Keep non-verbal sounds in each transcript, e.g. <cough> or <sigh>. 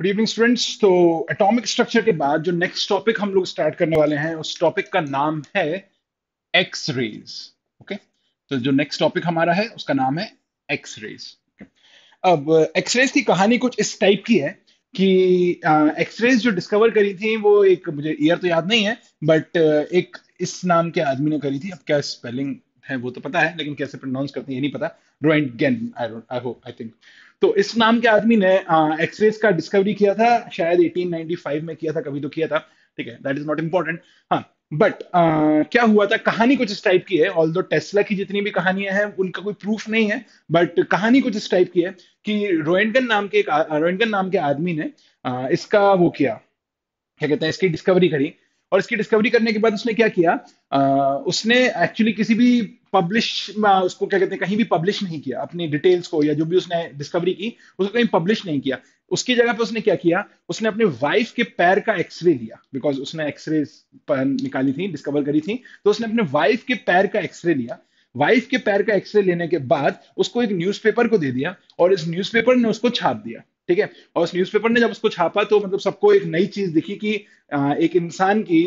Good evening students तो atomic structure के बाद जो नेक्स्ट टॉपिक हम लोग स्टार्ट करने वाले हैं उस टॉपिक का नाम है एक्स रेज ओके तो जो नेक्स्ट टॉपिक हमारा है उसका नाम है एक्स रेज अब एक्स uh, रेज की कहानी कुछ इस टाइप की है कि एक्स uh, रेज जो डिस्कवर करी थी वो एक मुझे ईयर तो याद नहीं है बट uh, एक इस नाम के आदमी ने करी थी अब क्या स्पेलिंग है वो तो पता है लेकिन कैसे प्रोनाउंस करते हैं ये नहीं पता रोइ आई आई होप आई थिंक तो इस नाम के आदमी ने एक्सरेज का डिस्कवरी किया था शायद 1895 में किया था कभी तो किया था ठीक है दैट इज नॉट इम्पोर्टेंट हाँ बट uh, क्या हुआ था कहानी कुछ इस टाइप की है ऑल दो टेस्ला की जितनी भी कहानियां हैं उनका कोई प्रूफ नहीं है बट कहानी कुछ इस टाइप की है कि रोएनगन नाम के रोएनगन नाम के आदमी ने uh, इसका वो किया क्या कहते हैं इसकी डिस्कवरी करी और इसकी डिस्कवरी करने के बाद उसने क्या किया आ, उसने एक्चुअली किसी भी पब्लिश उसको क्या कहते हैं कहीं भी पब्लिश नहीं किया अपनी डिटेल्स को या जो भी उसने डिस्कवरी की उसको कहीं पब्लिश नहीं किया उसकी जगह पे उसने क्या किया उसने अपने वाइफ के पैर का एक्सरे लिया बिकॉज उसने एक्सरे निकाली थी डिस्कवर करी थी तो उसने अपने वाइफ के पैर का एक्सरे लिया वाइफ के पैर का एक्सरे लेने के बाद उसको एक न्यूज़पेपर को दे दिया और इस न्यूज़पेपर ने उसको छाप दिया ठीक है और उस न्यूज़पेपर ने जब उसको छापा तो मतलब सबको एक नई चीज दिखी कि एक इंसान की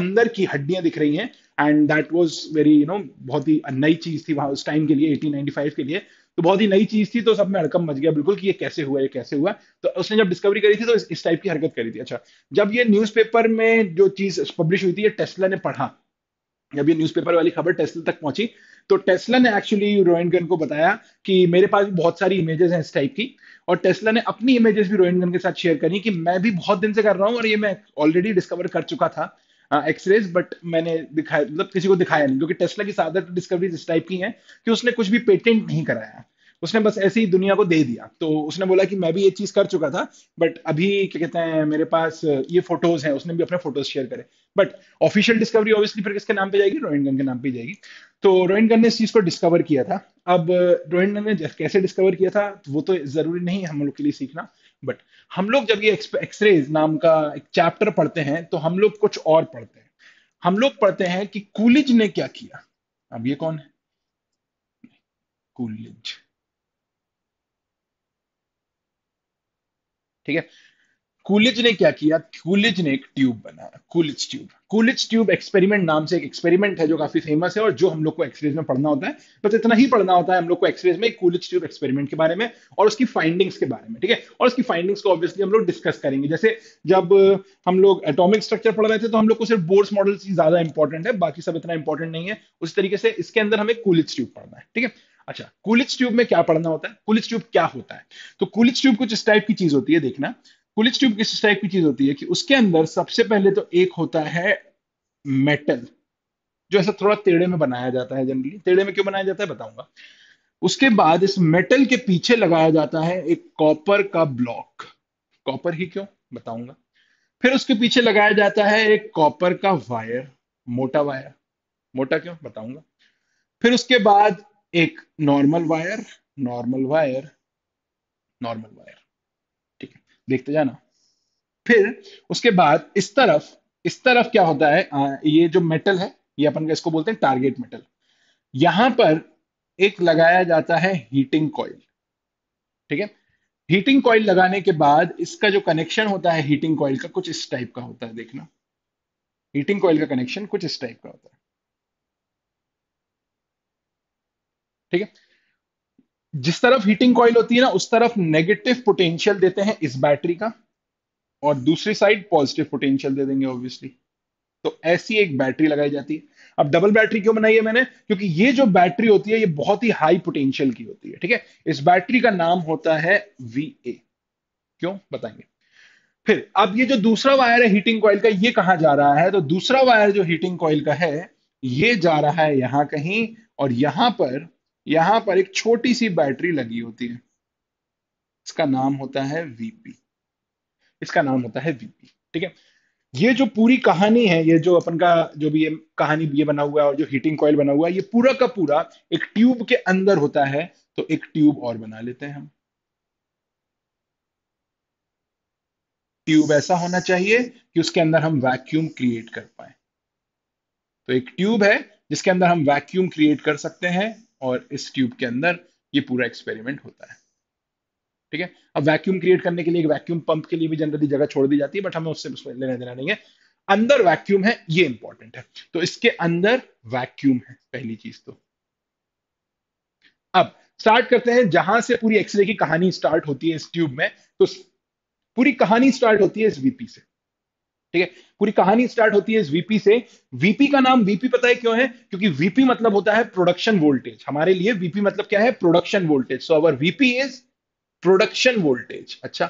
अंदर की हड्डियां दिख रही हैं and that was very you know बहुत ही नई चीज थी वहां उस टाइम के लिए 1895 के लिए तो बहुत ही नई चीज थी तो सब में अड़कम मच गया बिल्कुल कि ये कैसे हुआ ये कैसे हुआ तो उसने जब डिस्कवरी करी थी तो इस, इस टाइप की हरकत करी थी अच्छा जब ये न्यूज़पेपर में जो चीज पब्लिश हुई थी ये टेस्ला ने पढ़ा जब ये न्यूज़पेपर वाली खबर टेस्ला तक पहुंची तो टेस्ला ने एक्चुअली गन को बताया कि मेरे पास बहुत सारी इमेजेस हैं इस टाइप की और टेस्ला ने अपनी इमेजेस भी गन के साथ शेयर करी कि मैं भी बहुत दिन से कर रहा हूँ और ये मैं ऑलरेडी डिस्कवर कर चुका था एक्सरेज uh, बट मैंने दिखाया मतलब किसी को दिखाया नहीं क्योंकि टेस्ला की ज्यादातर डिस्कवरीज इस टाइप की हैं कि उसने कुछ भी पेटेंट नहीं कराया उसने बस ऐसे ही दुनिया को दे दिया तो उसने बोला कि मैं भी ये चीज कर चुका था बट अभी क्या कहते हैं मेरे पास ये फोटोज हैं उसने भी अपने फोटोज शेयर करे बट ऑफिशियल डिस्कवरी ऑब्वियसली फिर किसके नाम पे जाएगी रोहिंग के नाम पे जाएगी तो गन ने इस चीज को डिस्कवर किया था अब रोहिंग ने कैसे डिस्कवर किया था तो वो तो जरूरी नहीं हम लोग के लिए सीखना बट हम लोग जब ये एक्सरेज नाम का एक चैप्टर पढ़ते हैं तो हम लोग कुछ और पढ़ते हैं हम लोग पढ़ते हैं कि कूलिज ने क्या किया अब ये कौन है कूलिज ठीक है कूलिज ने क्या किया कूलिज ने एक ट्यूब बनाया Coolidge tube Coolidge tube experiment नाम से एक एक्सपेरिमेंट है जो काफी फेमस है और जो हम लोग को एक्सरेज में पढ़ना होता है बस इतना ही पढ़ना होता है हम लोग को एक्सरेज में कूलिज ट्यूब एक्सपेरिमेंट के बारे में और उसकी फाइंडिंग्स के बारे में ठीक है और उसकी फाइंडिंग्स को ऑब्वियसली हम लोग डिस्कस करेंगे जैसे जब हम लोग एटोमिक स्ट्रक्चर पढ़ रहे थे तो हम लोग को सिर्फ बोर्स मॉडल ज्यादा इंपॉर्टेंट है बाकी सब इतना इंपॉर्टेंट नहीं है उसी तरीके से इसके अंदर हमें कूलिज ट्यूब पढ़ना है ठीक है अच्छा कुलिच ट्यूब में क्या पढ़ना होता है कुलिच ट्यूब क्या होता है तो कुलिच ट्यूब कुछ इस टाइप की चीज होती है देखना कुलिच ट्यूब किस टाइप की चीज होती है कि उसके अंदर सबसे पहले तो एक होता है मेटल जो ऐसा थोड़ा टेढ़े में बनाया जाता है जनरली टेढ़े में क्यों बनाया जाता है बताऊंगा उसके बाद इस मेटल के पीछे लगाया जाता है एक कॉपर का ब्लॉक कॉपर ही क्यों बताऊंगा फिर उसके पीछे लगाया जाता है एक कॉपर का वायर मोटा वायर मोटा क्यों बताऊंगा फिर उसके बाद एक normal wire normal wire normal wire ठीक है देखते जाना फिर उसके बाद इस तरफ इस तरफ क्या होता है आ, ये जो मेटल है ये अपन इसको बोलते हैं टारगेट मेटल यहां पर एक लगाया जाता है हीटिंग कॉइल ठीक है हीटिंग कॉइल लगाने के बाद इसका जो कनेक्शन होता है हीटिंग कॉइल का कुछ इस टाइप का होता है देखना हीटिंग कॉइल का कनेक्शन कुछ इस टाइप का होता है ठीक है जिस तरफ हीटिंग कॉइल होती है ना उस तरफ नेगेटिव पोटेंशियल देते हैं इस बैटरी का और दूसरी साइड पॉजिटिव पोटेंशियल दे देंगे ऑब्वियसली तो ऐसी एक बैटरी लगाई जाती है अब डबल बैटरी क्यों बनाई है मैंने क्योंकि ये जो बैटरी होती है ये बहुत ही हाई पोटेंशियल की होती है ठीक है इस बैटरी का नाम होता है वी क्यों बताएंगे फिर अब ये जो दूसरा वायर है हीटिंग कॉइल का ये कहां जा रहा है तो दूसरा वायर जो हीटिंग कॉइल का है ये जा रहा है यहां कहीं और यहां पर यहां पर एक छोटी सी बैटरी लगी होती है इसका नाम होता है वीपी इसका नाम होता है वीपी ठीक है ये जो पूरी कहानी है ये जो अपन का जो भी ये कहानी ये बना हुआ है और जो हीटिंग कॉयल बना हुआ है ये पूरा का पूरा एक ट्यूब के अंदर होता है तो एक ट्यूब और बना लेते हैं हम ट्यूब ऐसा होना चाहिए कि उसके अंदर हम वैक्यूम क्रिएट कर पाए तो एक ट्यूब है जिसके अंदर हम वैक्यूम क्रिएट कर सकते हैं और इस ट्यूब के अंदर ये पूरा एक्सपेरिमेंट होता है ठीक है अब वैक्यूम क्रिएट करने के लिए एक वैक्यूम पंप के लिए भी जनरली जगह छोड़ दी जाती है बट हमें उससे लेना देना नहीं है अंदर वैक्यूम है ये इंपॉर्टेंट है तो इसके अंदर वैक्यूम है पहली चीज तो अब स्टार्ट करते हैं जहां से पूरी एक्सरे की कहानी स्टार्ट होती है इस ट्यूब में तो पूरी कहानी स्टार्ट होती है इस वीपी से ठीक है पूरी कहानी स्टार्ट होती है इस वीपी से वीपी का नाम वीपी पता है क्यों है क्योंकि वीपी मतलब होता है प्रोडक्शन वोल्टेज हमारे लिए वीपी मतलब क्या है production voltage so our VP is production voltage अच्छा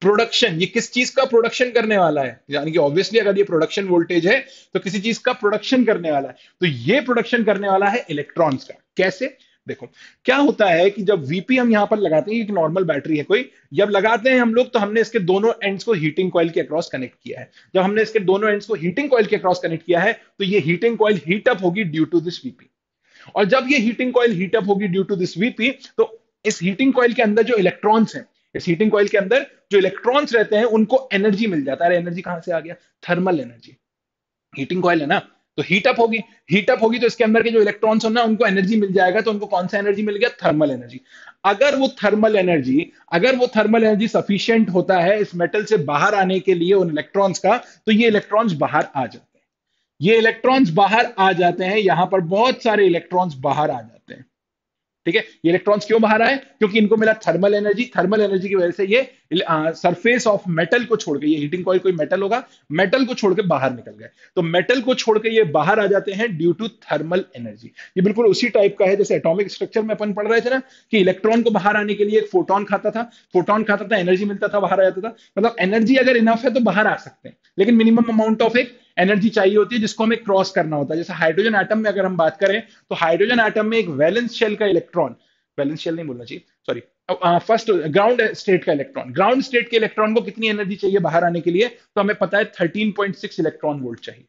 प्रोडक्शन ये किस चीज का प्रोडक्शन करने वाला है यानी कि ऑब्वियसली अगर ये प्रोडक्शन वोल्टेज है तो किसी चीज का प्रोडक्शन करने वाला है तो ये प्रोडक्शन करने वाला है इलेक्ट्रॉन्स का कैसे देखो क्या होता है कि जब वीपी हम यहां पर लगाते हैं एक नॉर्मल बैटरी है कोई जब लगाते हैं हम लोग तो हमने इसके दोनों एंड्स को हीटिंग कॉइल के अक्रॉस कनेक्ट किया है जब हमने इसके दोनों एंड्स को हीटिंग कॉइल के अक्रॉस कनेक्ट किया है तो ये हीटिंग कॉइल हीटअप होगी ड्यू टू दिस वीपी और जब ये हीटिंग कॉइल हीटअप होगी ड्यू टू दिस वीपी तो इस हीटिंग कॉइल के अंदर जो इलेक्ट्रॉन्स हैं इस हीटिंग कॉइल के अंदर जो इलेक्ट्रॉन्स रहते हैं उनको एनर्जी मिल जाता है एनर्जी कहां से आ गया थर्मल एनर्जी हीटिंग कॉइल है ना तो हीट अप होगी हीट अप होगी तो इसके अंदर के जो इलेक्ट्रॉन्स होना उनको एनर्जी मिल जाएगा तो उनको कौन सा एनर्जी मिल गया थर्मल एनर्जी अगर वो थर्मल एनर्जी अगर वो थर्मल एनर्जी सफिशियंट होता है इस मेटल से बाहर आने के लिए उन इलेक्ट्रॉन्स का तो ये इलेक्ट्रॉन्स बाहर आ जाते हैं ये इलेक्ट्रॉन्स बाहर आ जाते हैं यहां पर बहुत सारे इलेक्ट्रॉन्स बाहर आ जाते हैं ठीक है ये इलेक्ट्रॉन्स क्यों बाहर आए क्योंकि इनको मिला थर्मल एनर्जी थर्मल एनर्जी की वजह से ये सरफेस ऑफ मेटल को छोड़ के ये हीटिंग कॉइल कोई मेटल होगा मेटल को छोड़ के बाहर निकल गए तो मेटल को छोड़ के ये बाहर आ जाते हैं ड्यू टू थर्मल एनर्जी ये बिल्कुल उसी टाइप का है जैसे एटॉमिक स्ट्रक्चर में अपन पढ़ रहे थे ना कि इलेक्ट्रॉन को बाहर आने के लिए एक फोटोन खाता था फोटोन खाता था एनर्जी मिलता था बाहर आ जाता था मतलब एनर्जी अगर इनफ है तो बाहर आ सकते हैं लेकिन मिनिमम अमाउंट ऑफ एक एनर्जी चाहिए होती है जिसको हमें क्रॉस करना होता है जैसे हाइड्रोजन आइटम में अगर हम बात करें तो हाइड्रोजन आइटम में एक वैलेंस शेल का इलेक्ट्रॉन बैलेंस शेल नहीं बोलना चाहिए सॉरी फर्स्ट ग्राउंड स्टेट का इलेक्ट्रॉन ग्राउंड स्टेट के इलेक्ट्रॉन को कितनी एनर्जी चाहिए बाहर आने के लिए तो हमें पता है सिक्स इलेक्ट्रॉन वोल्ट चाहिए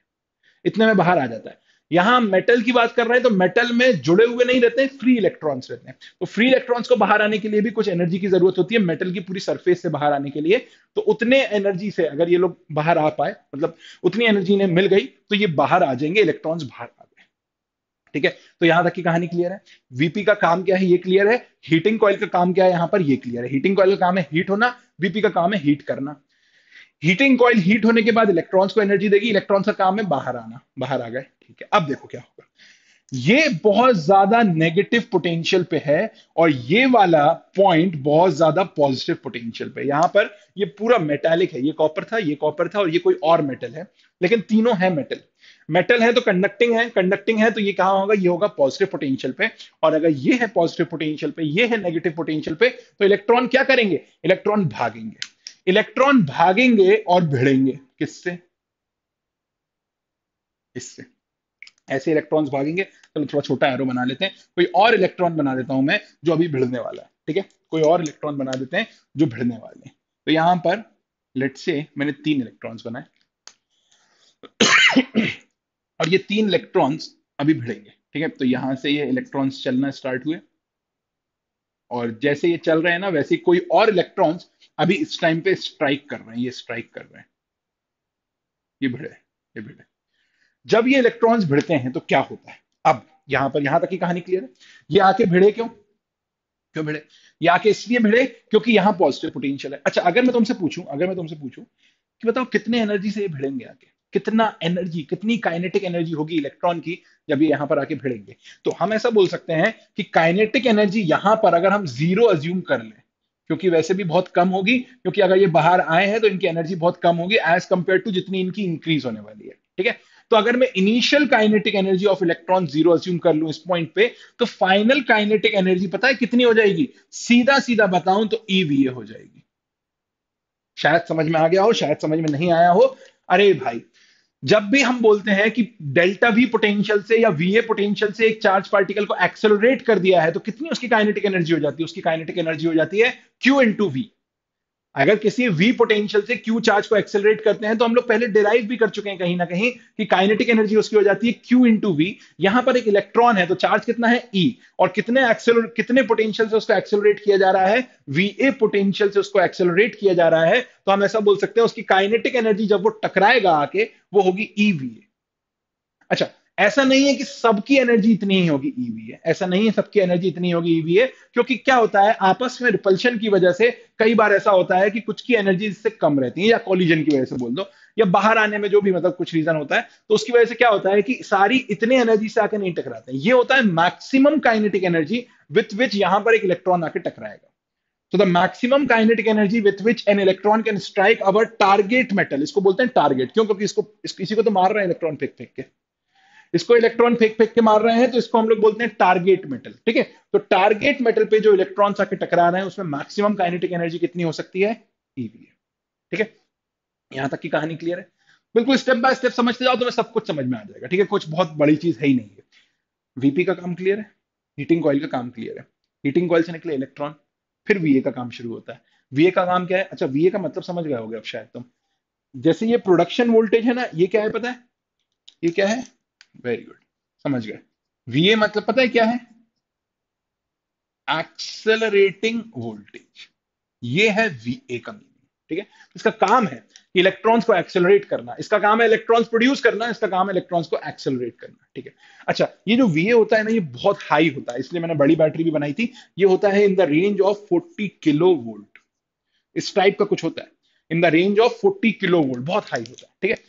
इतने में बाहर आ जाता है यहां मेटल की बात कर रहे हैं तो मेटल में जुड़े हुए नहीं रहते हैं फ्री इलेक्ट्रॉन्स रहते हैं तो फ्री इलेक्ट्रॉन्स को बाहर आने के लिए भी कुछ एनर्जी की जरूरत होती है मेटल की पूरी सरफेस से बाहर आने के लिए तो उतने एनर्जी से अगर ये लोग बाहर आ पाए मतलब उतनी एनर्जी इन्हें मिल गई तो ये बाहर आ जाएंगे इलेक्ट्रॉन्स बाहर आ गए ठीक है तो यहां तक की कहानी क्लियर है वीपी का काम क्या है ये क्लियर है हीटिंग कॉइल का काम क्या है यहां पर ये क्लियर है हीटिंग कॉइल का काम है हीट होना वीपी का काम है हीट करना हीटिंग कॉइल हीट होने के बाद इलेक्ट्रॉन्स को एनर्जी देगी इलेक्ट्रॉन्स का काम है बाहर आना बाहर आ गए ठीक है अब देखो क्या होगा ये बहुत ज्यादा नेगेटिव पोटेंशियल पे है और ये वाला पॉइंट बहुत ज्यादा पॉजिटिव पोटेंशियल पे यहां पर ये पूरा मेटालिक है ये कॉपर था ये कॉपर था और ये कोई और मेटल है लेकिन तीनों है मेटल मेटल है तो कंडक्टिंग है कंडक्टिंग है तो ये कहा होगा ये होगा पॉजिटिव पोटेंशियल पे और अगर ये है पॉजिटिव पोटेंशियल पे ये है नेगेटिव पोटेंशियल पे तो इलेक्ट्रॉन क्या करेंगे इलेक्ट्रॉन भागेंगे इलेक्ट्रॉन भागेंगे और भिड़ेंगे किससे इससे ऐसे इलेक्ट्रॉन्स भागेंगे चलो थोड़ा छोटा एरो बना लेते हैं कोई और इलेक्ट्रॉन बना देता हूं मैं जो अभी भिड़ने वाला है ठीक है कोई और इलेक्ट्रॉन बना देते हैं जो भिड़ने वाले हैं तो यहां पर लेट से मैंने तीन इलेक्ट्रॉन्स बनाए <coughs> और ये तीन इलेक्ट्रॉन्स अभी भिड़ेंगे ठीक है तो यहां से ये इलेक्ट्रॉन्स चलना स्टार्ट हुए और जैसे ये चल रहे हैं ना वैसे कोई और इलेक्ट्रॉन्स अभी इस टाइम पे स्ट्राइक कर रहे हैं ये स्ट्राइक कर रहे हैं ये भिड़े ये भिड़े जब ये इलेक्ट्रॉन्स भिड़ते हैं तो क्या होता है अब यहां पर यहां तक की कहानी क्लियर है ये आके भिड़े क्यों क्यों भिड़े ये आके इसलिए भिड़े क्योंकि यहां पॉजिटिव पोटेंशियल है अच्छा अगर मैं तुमसे पूछूं अगर मैं तुमसे पूछूं कि बताओ कितने एनर्जी से ये भिड़ेंगे आके कितना एनर्जी कितनी काइनेटिक एनर्जी होगी इलेक्ट्रॉन की जब ये यहां पर आके भिड़ेंगे तो हम ऐसा बोल सकते हैं कि काइनेटिक एनर्जी यहां पर अगर हम जीरो अज्यूम कर लें क्योंकि वैसे भी बहुत कम होगी क्योंकि अगर ये बाहर आए हैं तो इनकी एनर्जी बहुत कम होगी एज कंपेयर टू जितनी इनकी इंक्रीज होने वाली है ठीक है तो अगर मैं initial kinetic energy of electron zero assume कर लू इस पॉइंट पे तो फाइनल काइनेटिक एनर्जी पता है कितनी हो जाएगी सीधा सीधा बताऊं तो ई वी ए हो जाएगी शायद समझ में आ गया हो शायद समझ में नहीं आया हो अरे भाई जब भी हम बोलते हैं कि डेल्टा वी पोटेंशियल से या वी ए पोटेंशियल से एक चार्ज पार्टिकल को एक्सेलरेट कर दिया है तो कितनी उसकी काइनेटिक एनर्जी हो जाती है उसकी काइनेटिक एनर्जी हो जाती है क्यू इंटू वी अगर किसी वी पोटेंशियल से क्यू चार्ज को एक्सेलरेट करते हैं तो हम लोग पहले डिराइव भी कर चुके हैं कहीं ना कहीं कि काइनेटिक एनर्जी उसकी हो जाती है क्यू इंटू वी यहां पर एक इलेक्ट्रॉन है तो चार्ज कितना है ई e, और कितने एक्सेलर कितने पोटेंशियल से उसको एक्सेलरेट किया जा रहा है वी ए पोटेंशियल से उसको एक्सेलरेट किया जा रहा है तो हम ऐसा बोल सकते हैं उसकी काइनेटिक एनर्जी जब वो टकराएगा आके वो होगी ई वी ए अच्छा ऐसा नहीं है कि सबकी एनर्जी इतनी ही होगी ईवीए e ऐसा नहीं है सबकी एनर्जी इतनी होगी ईवीए e क्योंकि क्या होता है आपस में रिपल्शन की वजह से कई बार ऐसा होता है कि कुछ की एनर्जी इससे कम रहती है या कॉलिजन की वजह से बोल दो या बाहर आने में जो भी मतलब कुछ रीजन होता है तो उसकी वजह से क्या होता है कि सारी इतने एनर्जी से आकर नहीं टकराते ये होता है maximum kinetic energy with which यहां पर एक इलेक्ट्रॉन आके टकराएगा तो the maximum kinetic energy with which an electron can strike our target metal इसको बोलते हैं टारगेट क्यों क्योंकि इसको किसी को तो मार रहे है इलेक्ट्रॉन फेंक फेंक के इसको इलेक्ट्रॉन फेंक फेंक के मार रहे हैं तो इसको हम लोग बोलते हैं टारगेट मेटल ठीक है तो टारगेट मेटल पे जो इलेक्ट्रॉन आके टकरा रहे हैं उसमें मैक्सिमम काइनेटिक एनर्जी कितनी हो सकती है ईवी ठीक है यहां तक की कहानी क्लियर है बिल्कुल स्टेप बाय स्टेप समझते जाओ तो मैं सब कुछ समझ में आ जाएगा ठीक है कुछ बहुत बड़ी चीज है ही नहीं है वीपी का काम क्लियर है हीटिंग ऑयल का काम क्लियर है हीटिंग ऑयल से निकले इलेक्ट्रॉन फिर वीए का काम शुरू होता है वीए का काम क्या है अच्छा वीए का मतलब समझ गए होगे अब शायद तुम जैसे ये प्रोडक्शन वोल्टेज है ना ये क्या है पता है ये क्या है वेरी गुड समझ गए वीए मतलब पता है क्या है एक्सेलरेटिंग वोल्टेज ये है वीए का मीनिंग ठीक है इसका काम है कि इलेक्ट्रॉन्स को एक्सेलरेट करना इसका काम है इलेक्ट्रॉन्स प्रोड्यूस करना इसका काम है इलेक्ट्रॉन्स को एक्सेलरेट करना ठीक है अच्छा ये जो वीए होता है ना ये बहुत हाई होता है इसलिए मैंने बड़ी बैटरी भी बनाई थी ये होता है in the range of forty kilo volt इस टाइप का कुछ होता है in the range of forty kilo volt बहुत हाई होता है ठीक है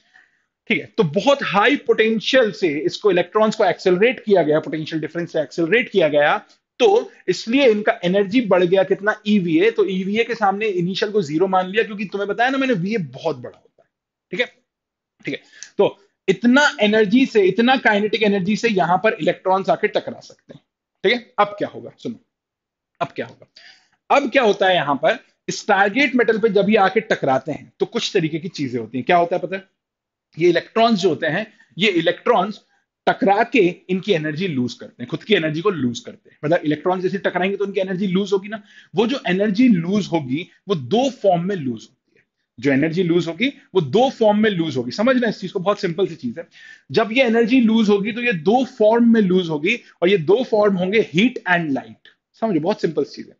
ठीक है तो बहुत हाई पोटेंशियल से इसको इलेक्ट्रॉन्स को एक्सेलरेट किया गया पोटेंशियल डिफरेंस से एक्सेलरेट किया गया तो इसलिए इनका एनर्जी बढ़ गया कितना ईवीए e तो ईवीए e के सामने इनिशियल को जीरो मान लिया क्योंकि तुम्हें बताया ना मैंने वीए बहुत बड़ा होता है ठीक है ठीक है तो इतना एनर्जी से इतना काइनेटिक एनर्जी से यहां पर इलेक्ट्रॉन्स आके टकरा सकते हैं ठीक है अब क्या होगा सुनो अब क्या होगा अब क्या होता है यहां पर स्टारगेट मेटल पे जब ये आके टकराते हैं तो कुछ तरीके की चीजें होती हैं क्या होता है पता है ये इलेक्ट्रॉन्स जो होते हैं ये इलेक्ट्रॉन्स टकरा के इनकी एनर्जी लूज करते हैं खुद की एनर्जी को लूज करते हैं मतलब इलेक्ट्रॉन जैसे टकराएंगे तो इनकी एनर्जी लूज होगी ना वो जो एनर्जी लूज होगी वो दो फॉर्म में लूज होती है जो एनर्जी लूज होगी वो दो फॉर्म में लूज होगी समझना इस चीज को बहुत सिंपल सी चीज है जब ये एनर्जी लूज होगी तो ये दो फॉर्म में लूज होगी और ये दो फॉर्म होंगे हीट एंड लाइट समझो बहुत सिंपल चीज है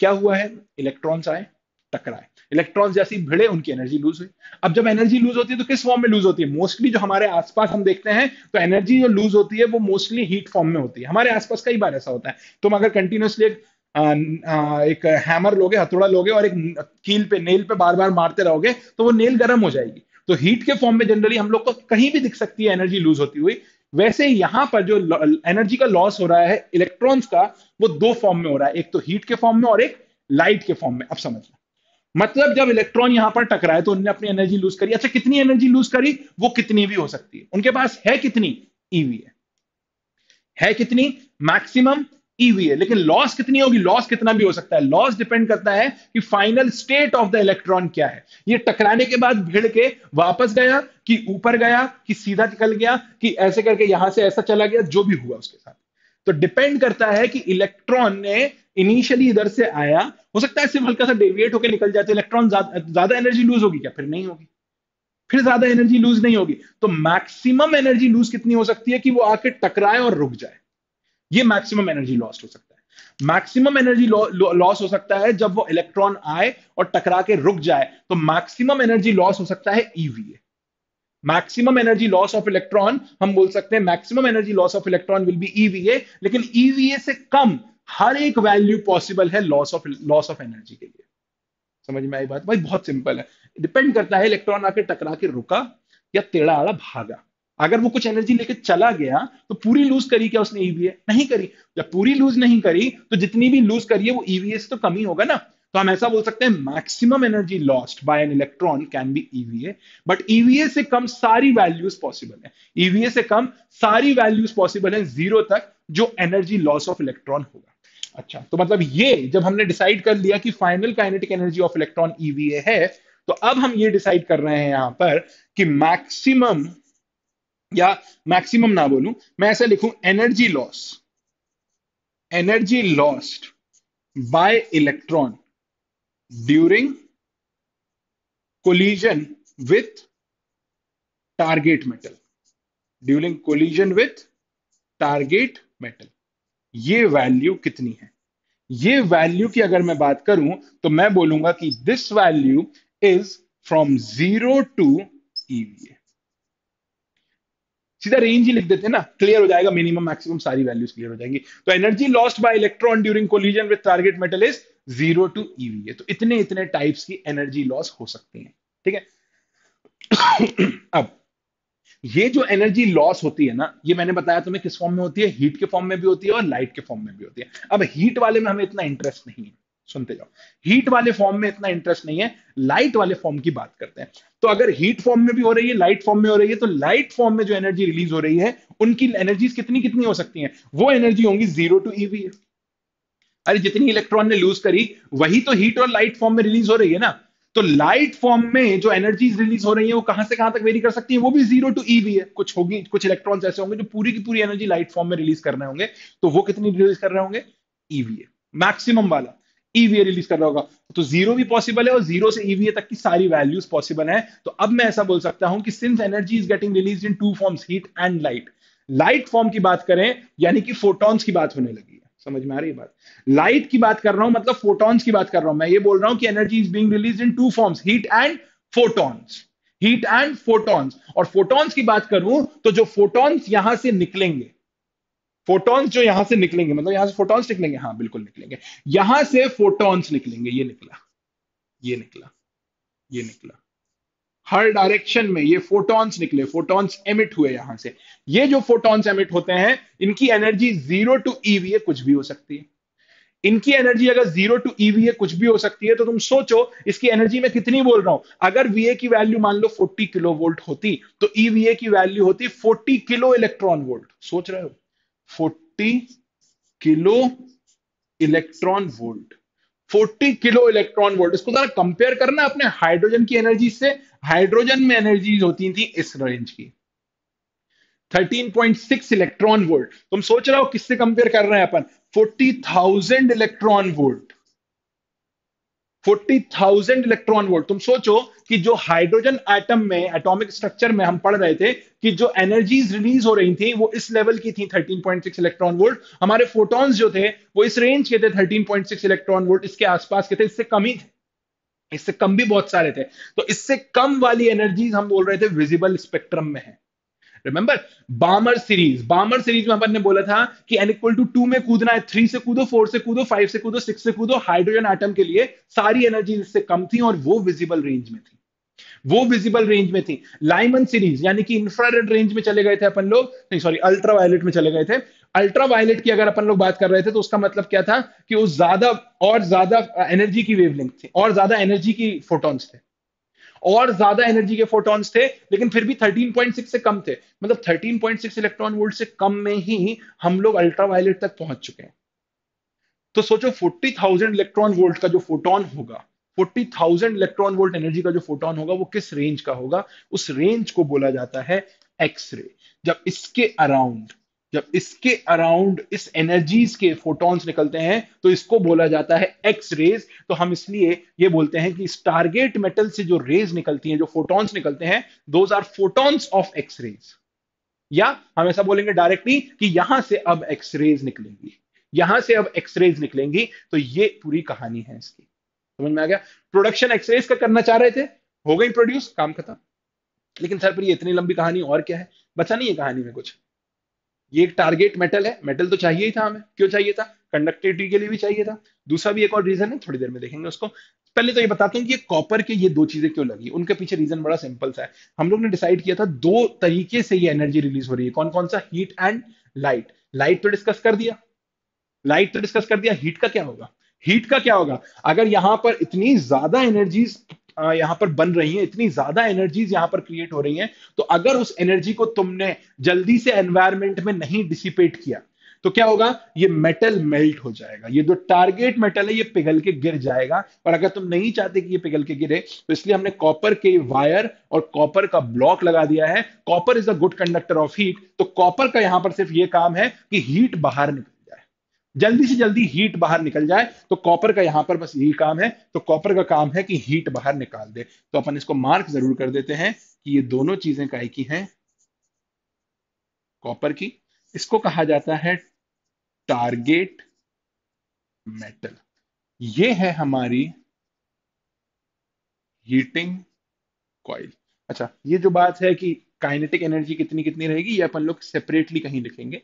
क्या हुआ है इलेक्ट्रॉन्स आए टकराए इलेक्ट्रॉन्स जैसी भिड़े उनकी एनर्जी लूज हुई अब जब एनर्जी लूज होती है तो किस फॉर्म में लूज होती है मोस्टली जो हमारे आसपास हम देखते हैं तो एनर्जी जो लूज होती है वो मोस्टली हीट फॉर्म में होती है हमारे आसपास कई बार ऐसा होता है तुम अगर कंटिन्यूसली एक एक हैमर लोगे हथौड़ा लोगे और एक कील पे नेल पे बार बार मारते रहोगे तो वो नेल गर्म हो जाएगी तो हीट के फॉर्म में जनरली हम लोग को कहीं भी दिख सकती है एनर्जी लूज होती हुई वैसे यहां पर जो एनर्जी का लॉस हो रहा है इलेक्ट्रॉन्स का वो दो फॉर्म में हो रहा है एक तो हीट के फॉर्म में और एक लाइट के फॉर्म में अब समझना मतलब जब इलेक्ट्रॉन यहां पर टकराए तो उन्होंने अपनी एनर्जी लूज करी अच्छा कितनी एनर्जी लूज करी वो कितनी भी हो सकती है उनके पास है कितनी ईवी e है है कितनी मैक्सिमम ईवी है लेकिन लॉस कितनी होगी लॉस कितना भी हो सकता है लॉस डिपेंड करता है कि final state of the electron क्या है ये टकराने के बाद भिड़ के वापस गया कि ऊपर गया कि सीधा निकल गया कि ऐसे करके यहां से ऐसा चला गया जो भी हुआ उसके साथ तो डिपेंड करता है कि इलेक्ट्रॉन ने इनिशियली इधर से आया हो सकता है सिर्फ हल्का सा डेविएट होकर निकल जाते इलेक्ट्रॉन ज्यादा एनर्जी लूज होगी क्या फिर नहीं होगी फिर ज्यादा एनर्जी लूज नहीं होगी तो मैक्सिमम एनर्जी लूज कितनी हो सकती है कि वो आके टकराए और रुक जाए ये मैक्सिमम एनर्जी लॉस हो सकता है मैक्सिमम एनर्जी लॉस हो सकता है जब वो इलेक्ट्रॉन आए और टकरा के रुक जाए तो मैक्सिमम एनर्जी लॉस हो सकता है e V A maximum energy loss of electron हम बोल सकते हैं मैक्सिमम एनर्जी लॉस ऑफ इलेक्ट्रॉन विल बी ईवीए लेकिन ईवीए e से कम हर एक वैल्यू पॉसिबल है loss of loss of energy के लिए समझ में आई बात भाई बहुत सिंपल है डिपेंड करता है इलेक्ट्रॉन आके टकरा के रुका या टेढ़ा आड़ा भागा अगर वो कुछ एनर्जी लेके चला गया तो पूरी लूज करी क्या उसने ईवीए e नहीं करी जब पूरी लूज नहीं करी तो जितनी भी लूज करी है वो ईवीए e से तो कम ही होगा ना तो हम ऐसा बोल सकते हैं maximum energy lost by an electron can be e V A but e V A से कम सारी वैल्यूज पॉसिबल है ईवीए से कम सारी वैल्यूज पॉसिबल है जीरो तक जो एनर्जी लॉस ऑफ इलेक्ट्रॉन होगा अच्छा तो मतलब ये जब हमने डिसाइड कर लिया कि final kinetic energy of electron e V A है तो अब हम ये डिसाइड कर रहे हैं यहां पर कि मैक्सिमम या मैक्सिमम ना बोलूं मैं ऐसा लिखूं energy loss energy lost by electron during collision with target metal during collision with target metal ये वैल्यू कितनी है ये वैल्यू की अगर मैं बात करूं तो मैं बोलूंगा कि this value is from zero to e V A सीधा रेंज ही लिख देते हैं ना क्लियर हो जाएगा मिनिमम मैक्सिमम सारी वैल्यूज क्लियर हो जाएंगी तो energy lost by electron during collision with target metal is zero to e V A तो इतने इतने टाइप्स की एनर्जी लॉस हो सकती है ठीक है <coughs> अब ये जो एनर्जी लॉस होती है ना ये मैंने बताया तुम्हें किस फॉर्म में होती है हीट के फॉर्म में भी होती है और लाइट के फॉर्म में भी होती है अब हीट वाले में हमें इतना इंटरेस्ट नहीं है सुनते जाओ हीट वाले फॉर्म में इतना इंटरेस्ट नहीं है लाइट वाले फॉर्म की बात करते हैं तो अगर हीट फॉर्म में भी हो रही है लाइट फॉर्म में हो रही है तो लाइट फॉर्म में जो एनर्जी रिलीज हो रही है उनकी एनर्जीज कितनी कितनी हो सकती है वो एनर्जी होंगी जीरो टू ईवी अरे जितनी इलेक्ट्रॉन ने लूज करी वही तो हीट और लाइट फॉर्म में रिलीज हो रही है ना तो लाइट फॉर्म में जो एनर्जीज रिलीज हो रही है वो कहां से कहां तक वेरी कर सकती है वो भी जीरो टू भी है कुछ होगी कुछ इलेक्ट्रॉन्स ऐसे होंगे जो पूरी की पूरी एनर्जी लाइट फॉर्म में रिलीज कर रहे होंगे तो वो कितनी रिलीज कर रहे होंगे ईवीए e मैक्सिमम वाला ईवीए e रिलीज कर रहा होगा तो जीरो भी पॉसिबल है और जीरो से ईवीए e तक की सारी वैल्यूज पॉसिबल है तो अब मैं ऐसा बोल सकता हूं कि since energy is getting release in two forms heat and light light form की बात करें यानी कि फोटॉन्स की बात होने लगी समझ में आ रही है बात लाइट की बात कर रहा हूं मतलब फोटॉन्स की बात कर रहा हूं मैं ये बोल रहा हूं कि energy is being release in two forms heat and photons heat and photons और फोटॉन्स की बात करूं तो जो फोटॉन्स यहां से निकलेंगे फोटॉन्स जो यहां से निकलेंगे मतलब यहां से फोटॉन्स निकलेंगे हाँ बिल्कुल निकलेंगे यहां से फोटॉन्स निकलेंगे ये निकला ये निकला ये निकला हर डायरेक्शन में ये फोटॉन्स निकले फोटॉन्स एमिट हुए यहां से ये जो फोटॉन्स एमिट होते हैं इनकी एनर्जी जीरो टू ईवीए कुछ भी हो सकती है इनकी एनर्जी अगर जीरो टू ईवीए कुछ भी हो सकती है तो तुम सोचो इसकी एनर्जी में कितनी बोल रहा हूं अगर वीए की वैल्यू मान लो 40 किलो वोल्ट होती तो ईवीए की वैल्यू होती 40 किलो इलेक्ट्रॉन वोल्ट सोच रहे हो 40 kilo electron volt 40 kilo electron volt इसको जरा कंपेयर करना अपने हाइड्रोजन की एनर्जी से हाइड्रोजन में एनर्जी होती थी इस रेंज की 13.6 इलेक्ट्रॉन वोल्ट तुम सोच रहे हो किससे कंपेयर कर रहे हैं अपन 40,000 electron volt forty thousand electron volt तुम सोचो कि जो हाइड्रोजन एटम में एटॉमिक स्ट्रक्चर में हम पढ़ रहे थे कि जो एनर्जीज रिलीज हो रही थी वो इस लेवल की थी 13.6 इलेक्ट्रॉन वोल्ट हमारे फोटॉन्स जो थे वो इस रेंज के थे 13.6 इलेक्ट्रॉन वोल्ट इसके आसपास के थे इससे कम ही थे इससे कम भी बहुत सारे थे तो इससे कम वाली एनर्जीज हम बोल रहे थे विजिबल स्पेक्ट्रम में है remember Balmer series Balmer series में अपन ने बोला था कि एन इक्वल टू टू में कूदना है थ्री से कूदो फोर से कूदो फाइव से कूदो सिक्स से कूदो हाइड्रोजन आइटम के लिए सारी एनर्जी इससे कम थी और वो विजिबल रेंज में थी वो विजिबल रेंज में थी लाइमन सीरीज यानी कि इंफ्रारेड रेंज में चले गए थे अपन लोग नहीं सॉरी अल्ट्रा वायलेट में चले गए थे अल्ट्रा वायलेट की अगर अपन लोग बात कर रहे थे तो उसका मतलब क्या था कि वो ज्यादा और ज्यादा एनर्जी की वेवलेंथ थी और ज्यादा एनर्जी की फोटॉन्स थे और ज्यादा एनर्जी के फोटॉन्स थे लेकिन फिर भी 13.6 से कम थे मतलब 13.6 इलेक्ट्रॉन वोल्ट से कम में ही हम लोग अल्ट्रावायलेट तक पहुंच चुके हैं तो सोचो 40,000 इलेक्ट्रॉन वोल्ट का जो फोटोन होगा 40,000 इलेक्ट्रॉन वोल्ट एनर्जी का जो फोटोन होगा वो किस रेंज का होगा उस रेंज को बोला जाता है एक्सरे जब इसके अराउंड जब इसके अराउंड इस एनर्जीज के फोटॉन्स निकलते हैं तो इसको बोला जाता है एक्स रेज तो हम इसलिए ये बोलते हैं कि स्टारगेट मेटल से जो रेज निकलती हैं जो फोटॉन्स निकलते हैं those are photons of X rays या हम ऐसा बोलेंगे डायरेक्टली कि यहां से अब एक्स रेज निकलेंगी यहां से अब एक्स रेज निकलेंगी तो ये पूरी कहानी है इसकी समझ में आ गया प्रोडक्शन एक्स रेज का करना चाह रहे थे हो गई प्रोड्यूस काम खत्म लेकिन सर पर ये इतनी लंबी कहानी और क्या है बचा नहीं है कहानी में कुछ ये एक टारगेट मेटल है मेटल तो चाहिए ही था हमें क्यों चाहिए था कंडक्टिविटी के लिए भी चाहिए था दूसरा भी एक और रीजन है थोड़ी देर में देखेंगे उसको पहले तो ये बताते हैं कि ये कॉपर के ये दो चीजें क्यों लगी उनके पीछे रीजन बड़ा सिंपल सा है हम लोग ने डिसाइड किया था दो तरीके से ये एनर्जी रिलीज हो रही है कौन कौन सा हीट एंड लाइट लाइट तो डिस्कस कर दिया लाइट तो डिस्कस कर दिया हीट का क्या होगा हीट का क्या होगा अगर यहां पर इतनी ज्यादा एनर्जी यहाँ पर बन रही हैं इतनी ज्यादा एनर्जीज यहाँ पर क्रिएट हो रही हैं तो अगर उस एनर्जी को तुमने जल्दी से एनवायरमेंट में नहीं डिसिपेट किया तो क्या होगा ये मेटल मेल्ट हो जाएगा ये जो टारगेट मेटल है ये पिघल के गिर जाएगा और अगर तुम नहीं चाहते कि ये पिघल के गिरे तो इसलिए हमने कॉपर के वायर और कॉपर का ब्लॉक लगा दिया है copper is a good conductor of heat तो कॉपर का यहां पर सिर्फ ये काम है कि हीट बाहर निकले जल्दी से जल्दी हीट बाहर निकल जाए तो कॉपर का यहां पर बस यही काम है तो कॉपर का काम है कि हीट बाहर निकाल दे तो अपन इसको मार्क जरूर कर देते हैं कि ये दोनों चीजें काय की हैं कॉपर की इसको कहा जाता है टारगेट मेटल ये है हमारी हीटिंग कॉइल अच्छा ये जो बात है कि काइनेटिक एनर्जी कितनी कितनी रहेगी ये अपन लोग सेपरेटली कहीं लिखेंगे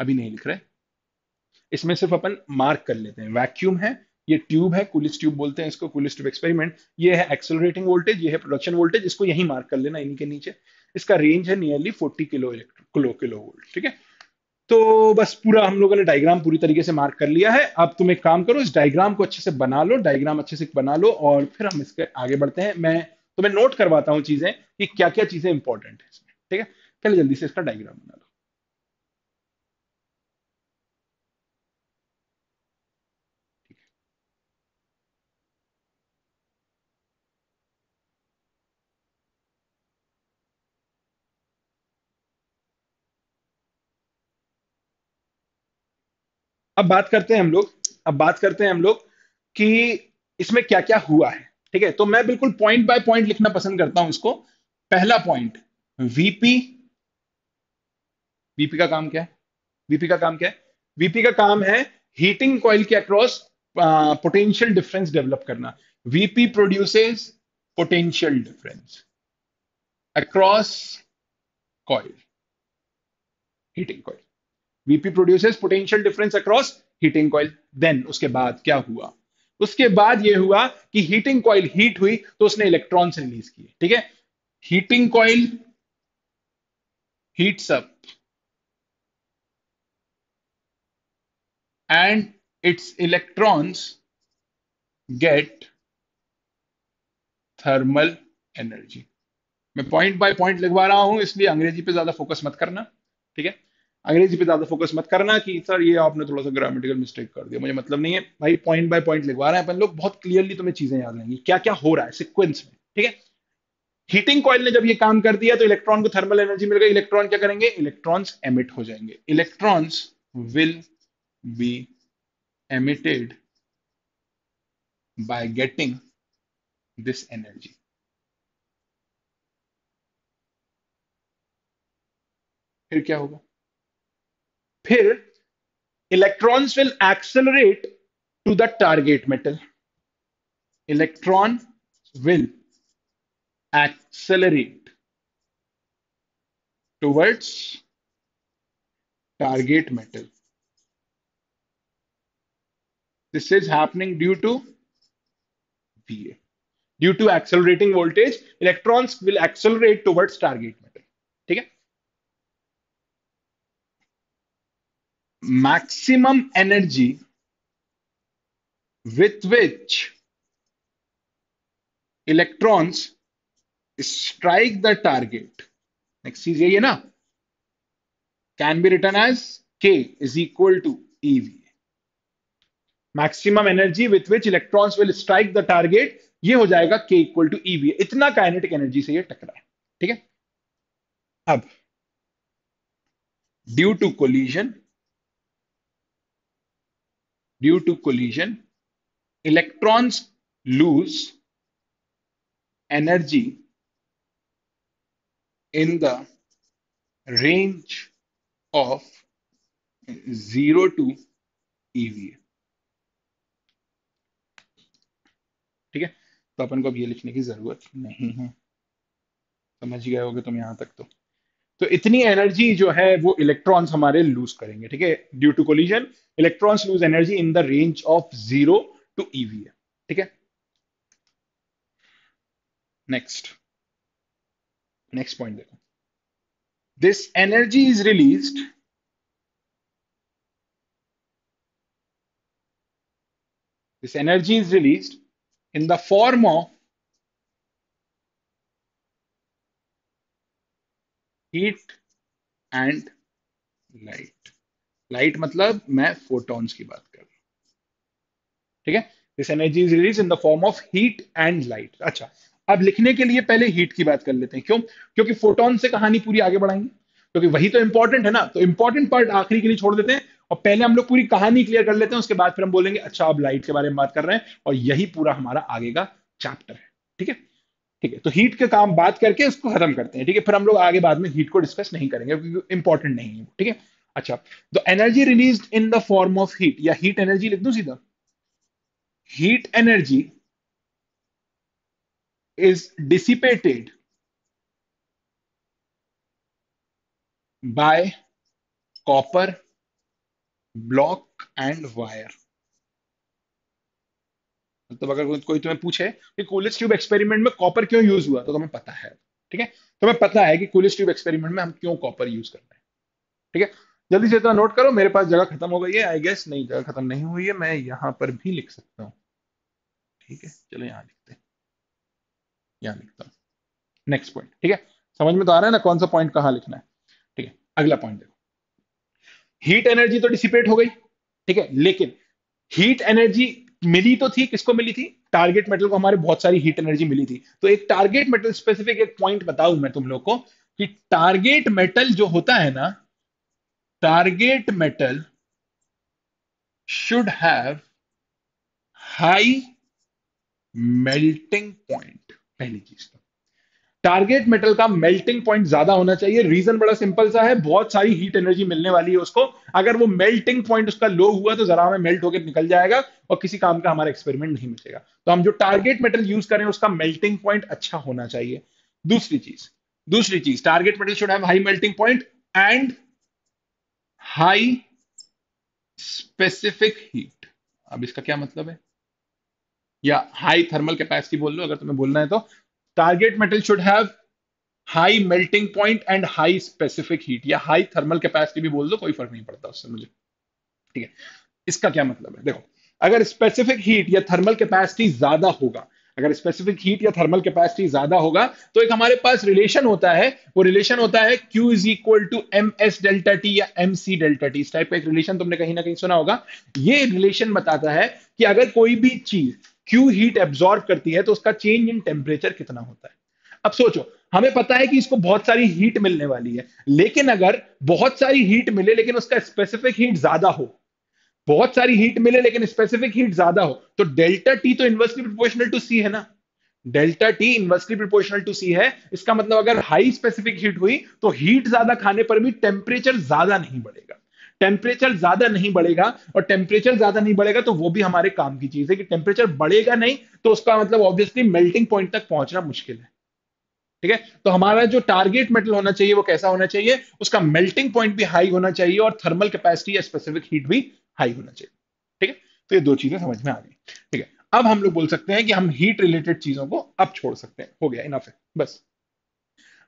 अभी नहीं लिख रहे इसमें सिर्फ अपन मार्क कर लेते हैं वैक्यूम है ये ट्यूब है कुलिस ट्यूब बोलते हैं इसको कुलिस ट्यूब एक्सपेरिमेंट ये है एक्सेलरेटिंग वोल्टेज ये है प्रोडक्शन वोल्टेज इसको यही मार्क कर लेना इनके नीचे इसका रेंज है nearly 40 kilo kilo kilo volt ठीक है तो बस पूरा हम लोगों ने डायग्राम पूरी तरीके से मार्क कर लिया है अब तुम एक काम करो इस डायग्राम को अच्छे से बना लो डायग्राम अच्छे से बना लो और फिर हम इसके आगे बढ़ते हैं मैं तुम्हें नोट करवाता हूँ चीजें कि क्या क्या चीजें इंपॉर्टेंट है ठीक है पहले जल्दी से इसका डायग्राम बना लो अब बात करते हैं हम लोग अब बात करते हैं हम लोग कि इसमें क्या क्या हुआ है ठीक है तो मैं बिल्कुल पॉइंट बाय पॉइंट लिखना पसंद करता हूं इसको पहला पॉइंट वीपी वीपी का काम क्या है वीपी का काम क्या है वीपी का काम है हीटिंग कॉइल के अक्रॉस पोटेंशियल डिफरेंस डेवलप करना VP produces potential difference across coil heating coil VP produces potential difference across heating coil then उसके बाद क्या हुआ उसके बाद यह हुआ कि हीटिंग कॉइल हीट हुई तो उसने इलेक्ट्रॉन्स रिलीज किए ठीक है heating coil heats up and its electrons get thermal energy मैं पॉइंट बाय पॉइंट लिखवा रहा हूं इसलिए अंग्रेजी पे ज्यादा फोकस मत करना ठीक है अंग्रेजी पे ज्यादा फोकस मत करना कि सर ये आपने थोड़ा सा ग्रामेटिकल मिस्टेक कर दिया मुझे मतलब नहीं है भाई पॉइंट बाय पॉइंट लिखवा रहे हैं अपन लोग बहुत क्लियरली तुम्हें चीजें याद रहेंगी क्या क्या हो रहा है सिक्वेंस में ठीक है हीटिंग कॉइल ने जब ये काम कर दिया तो इलेक्ट्रॉन को थर्मल एनर्जी मिल गई इलेक्ट्रॉन क्या करेंगे इलेक्ट्रॉन्स एमिट हो जाएंगे electrons will be emitted by getting this energy फिर क्या होगा फिर electrons will accelerate to the target metal. Electron will accelerate towards target metal. This is happening due to VA. Due to accelerating voltage, electrons will accelerate towards target metal. maximum energy with which electrons strike the target next चीज यही है ना can be written as k is equal to ev maximum energy with which electrons will strike the target ये हो जाएगा k equal to ev इतना kinetic energy से ये टकरा है ठीक है अब due to collision due to collision, electrons lose energy in the range of 0 to ev ठीक है तो अपन को अब ये लिखने की जरूरत नहीं है समझ गए होगे तुम यहां तक तो तो इतनी एनर्जी जो है वो इलेक्ट्रॉन्स हमारे लूज करेंगे ठीक है due to collision electrons lose energy in the range of zero to e V ठीक है नेक्स्ट नेक्स्ट पॉइंट देखो this energy is release this energy is release in the form of heat and light light मतलब मैं photons की बात कर रहा हूं ठीक है this energy is release in the form of heat and light अच्छा अब लिखने के लिए पहले हीट की बात कर लेते हैं क्यों क्योंकि फोटोन से कहानी पूरी आगे बढ़ाएंगे क्योंकि वही तो इंपॉर्टेंट है ना तो इंपॉर्टेंट पार्ट आखिरी के लिए छोड़ देते हैं और पहले हम लोग पूरी कहानी क्लियर कर लेते हैं उसके बाद फिर हम बोलेंगे अच्छा अब लाइट के बारे में बात कर रहे हैं और यही पूरा हमारा आगे का चैप्टर है ठीक है ठीक है तो हीट का काम बात करके इसको खत्म करते हैं ठीक है फिर हम लोग आगे बाद में हीट को डिस्कस नहीं करेंगे क्योंकि इंपॉर्टेंट नहीं है ठीक है अच्छा तो energy release in the form of heat या हीट एनर्जी लिख दू सीधा heat energy is dissipated by copper block and wire मतलब अगर कोई तुम्हें पूछे कि कूलिस ट्यूब एक्सपेरिमेंट में कॉपर क्यों यूज हुआ तो तुम्हें पता है ठीक है तुम्हें पता है कि कूलिस ट्यूब एक्सपेरिमेंट में हम क्यों कॉपर यूज कर रहे हैं ठीक है जल्दी से इतना नोट करो मेरे पास जगह खत्म हो गई है आई गेस नहीं जगह खत्म नहीं हुई है मैं यहां पर भी लिख सकता हूँ ठीक है चलो यहाँ लिखते हैं यहाँ लिखता हूँ नेक्स्ट पॉइंट ठीक है समझ में तो आ रहा है ना कौन सा पॉइंट कहाँ लिखना है ठीक है अगला पॉइंट देखो हीट एनर्जी तो डिसिपेट हो गई ठीक है लेकिन हीट एनर्जी मिली तो थी किसको मिली थी टारगेट मेटल को हमारे बहुत सारी हीट एनर्जी मिली थी तो एक टारगेट मेटल स्पेसिफिक एक पॉइंट बताऊं मैं तुम लोग को कि टारगेट मेटल जो होता है ना target metal should have high melting point पहली चीज तो टारगेट मेटल का मेल्टिंग पॉइंट ज्यादा होना चाहिए रीजन बड़ा सिंपल सा है बहुत सारी हीट एनर्जी मिलने वाली है उसको अगर वो मेल्टिंग पॉइंट उसका लो हुआ तो जरा हमें मेल्ट होकर निकल जाएगा और किसी काम का हमारा एक्सपेरिमेंट नहीं मिलेगा तो हम जो टारगेट मेटल यूज करें उसका मेल्टिंग पॉइंट अच्छा होना चाहिए दूसरी चीज दूसरी चीज target metal should have high melting point and high specific heat अब इसका क्या मतलब है या हाई थर्मल कैपेसिटी बोल लो अगर तुम्हें बोलना है तो target metal should have high melting point and high specific heat या हाई थर्मल कैपेसिटी भी बोल दो कोई फर्क नहीं पड़ता उससे मुझे ठीक है इसका क्या मतलब है देखो अगर स्पेसिफिक हीट या थर्मल कैपेसिटी ज्यादा होगा अगर स्पेसिफिक हीट या थर्मल कैपेसिटी ज्यादा होगा तो एक हमारे पास रिलेशन होता है वो रिलेशन होता है Q is equal to M S delta T या एम सी डेल्टा टी इस टाइप का एक रिलेशन तुमने कहीं ना कहीं सुना होगा ये रिलेशन बताता है कि अगर कोई भी चीज क्यू हीट एब्जॉर्व करती है तो उसका चेंज इन टेम्परेचर कितना होता है अब सोचो हमें पता है कि इसको बहुत सारी हीट मिलने वाली है लेकिन अगर बहुत सारी हीट मिले लेकिन उसका स्पेसिफिक हीट ज्यादा हो बहुत सारी हीट मिले लेकिन स्पेसिफिक हीट ज्यादा हो तो डेल्टा टी तो इन्वर्सली प्रोपोर्शनल टू सी है ना delta T inversely proportional to C है इसका मतलब अगर हाई स्पेसिफिक हीट हुई तो हीट ज्यादा खाने पर भी टेम्परेचर ज्यादा नहीं बढ़ेगा टेम्परेचर ज्यादा नहीं बढ़ेगा और टेम्परेचर ज्यादा नहीं बढ़ेगा तो वो भी हमारे काम की चीज है कि टेम्परेचर बढ़ेगा नहीं तो उसका मतलब ऑब्वियसली मेल्टिंग पॉइंट तक पहुंचना मुश्किल है ठीक है तो हमारा जो टारगेट मेटल होना चाहिए वो कैसा होना चाहिए उसका मेल्टिंग पॉइंट भी हाई होना चाहिए और थर्मल कैपेसिटी या स्पेसिफिक हीट भी हाई होना चाहिए ठीक है तो ये दो चीजें समझ में आ गई ठीक है अब हम लोग बोल सकते हैं कि हम हीट रिलेटेड चीजों को अब छोड़ सकते हैं हो गया इनफ है बस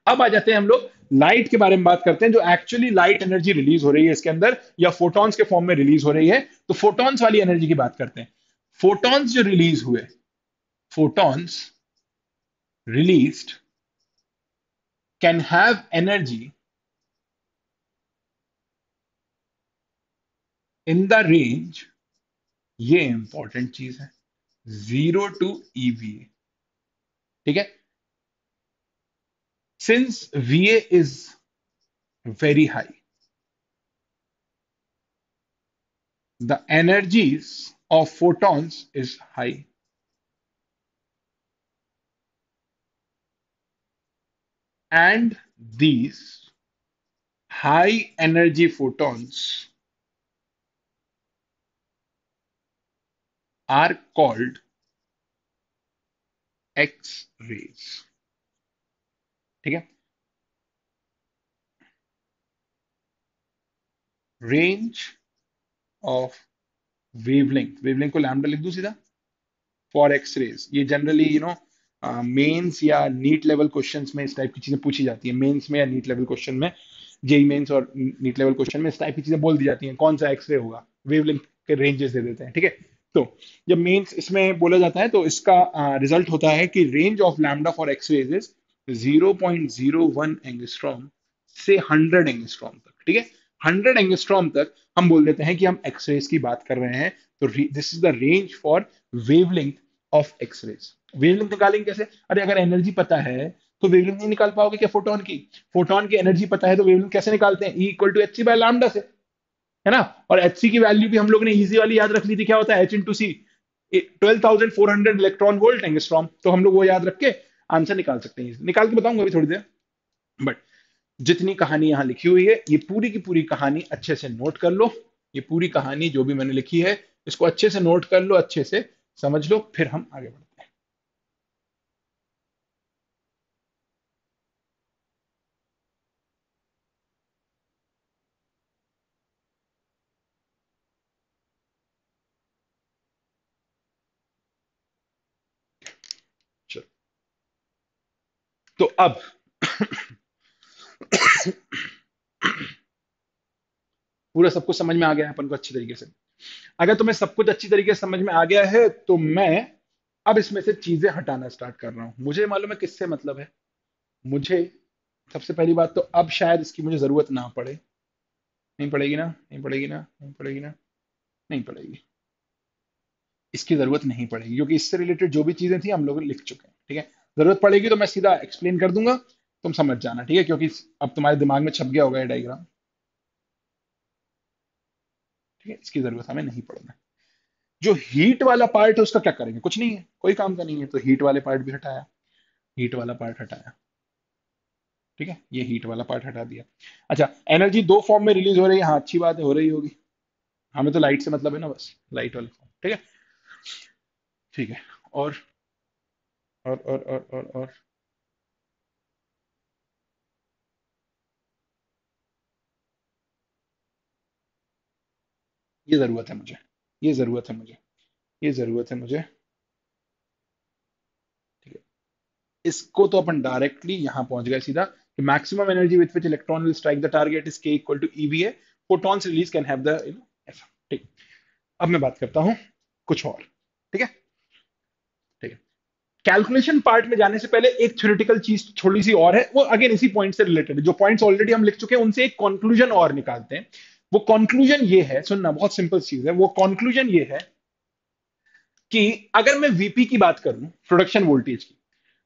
अब आ जाते हैं हम लोग लाइट के बारे में बात करते हैं जो एक्चुअली लाइट एनर्जी रिलीज हो रही है इसके अंदर या फोटॉन्स के फॉर्म में रिलीज हो रही है तो फोटॉन्स वाली एनर्जी की बात करते हैं फोटॉन्स जो रिलीज हुए photons released can have energy in the range ये इंपॉर्टेंट चीज है जीरो टू ईवी ठीक है Since VA is very high, the energies of photons is high. And these high energy photons are called X rays. ठीक है range of wavelength wavelength को lambda लिख दू सीधा फॉर एक्स रेज ये generally you know Mains या NEET level questions में इस टाइप की चीजें पूछी जाती है मेंस में या नीट लेवल क्वेश्चन में जेई मेंस और नीट लेवल क्वेश्चन में इस टाइप की चीजें बोल दी जाती हैं कौन सा एक्सरे होगा वेवलेंथ के रेंजेस दे देते हैं ठीक है तो जब मेंस इसमें बोला जाता है तो इसका रिजल्ट uh, होता है कि range of lambda for X rays is 0.01 angstrom से 100 एंगस्ट्रॉम तक ठीक है 100 एंगस्ट्रॉम तक हम बोल देते हैं कि हम एक्सरेज की बात कर रहे हैं तो this is the range for wavelength of X rays wavelength निकालेंगे कैसे अरे अगर एनर्जी पता है तो वेवलेंथ नहीं निकाल पाओगे क्या फोटोन की फोटोन की एनर्जी पता है तो वेवलेंथ कैसे निकालते हैं E equal to H C by lambda से है ना और एच सी की वैल्यू भी हम लोग ने इजी वाली याद रख ली थी क्या होता है H into C twelve thousand four hundred electron volt angstrom तो हम लोग वो याद रख के आंसर निकाल सकते हैं निकाल के बताऊंगा अभी थोड़ी देर बट जितनी कहानी यहाँ लिखी हुई है ये पूरी की पूरी कहानी अच्छे से नोट कर लो ये पूरी कहानी जो भी मैंने लिखी है इसको अच्छे से नोट कर लो अच्छे से समझ लो फिर हम आगे बढ़ते तो अब पूरा सब कुछ समझ में आ गया है अपन को अच्छी तरीके से अगर तुम्हें सब कुछ अच्छी तरीके से समझ में आ गया है तो मैं अब इसमें से चीजें हटाना स्टार्ट कर रहा हूं मुझे मालूम है किससे मतलब है मुझे सबसे पहली बात तो अब शायद इसकी मुझे जरूरत ना पड़े नहीं पड़ेगी ना नहीं पड़ेगी ना नहीं पड़ेगी ना नहीं पड़ेगी इसकी जरूरत नहीं पड़ेगी क्योंकि इससे रिलेटेड जो भी चीजें थी हम लोग लिख चुके हैं ठीक है जरूरत पड़ेगी तो मैं सीधा एक्सप्लेन कर दूंगा तुम समझ जाना ठीक है क्योंकि अब तुम्हारे दिमाग में छप गया होगा ये डायग्राम ठीक है इसकी जरूरत हमें नहीं पड़ना जो हीट वाला पार्ट है उसका क्या करेंगे कुछ नहीं है कोई काम का नहीं है तो हीट वाले पार्ट भी हटाया हीट वाला पार्ट हटाया ठीक है ये हीट वाला पार्ट हटा दिया अच्छा एनर्जी दो फॉर्म में रिलीज हो रही है हाँ अच्छी बात है हो रही होगी हमें तो लाइट से मतलब है ना बस लाइट वाला फॉर्म ठीक है ठीक है और और और और और और ये ज़रूरत है मुझे ये ज़रूरत है मुझे ये ज़रूरत है मुझे ठीक है इसको तो अपन डायरेक्टली यहां पहुंच गए सीधा कि maximum energy with which electron will strike the target is के equal to EVA photons release can have the you know ठीक अब मैं बात करता हूं कुछ और ठीक है कैलकुलेशन पार्ट में जाने से पहले एक थ्योरेटिकल चीज थोड़ी सी और है वो अगेन इसी पॉइंट से रिलेटेड है जो पॉइंट्स ऑलरेडी हम लिख चुके हैं उनसे एक कंक्लूजन और निकालते हैं वो कंक्लूजन ये है सुनना बहुत सिंपल चीज है वो कंक्लूजन ये है कि अगर मैं वीपी की बात करूं प्रोडक्शन वोल्टेज की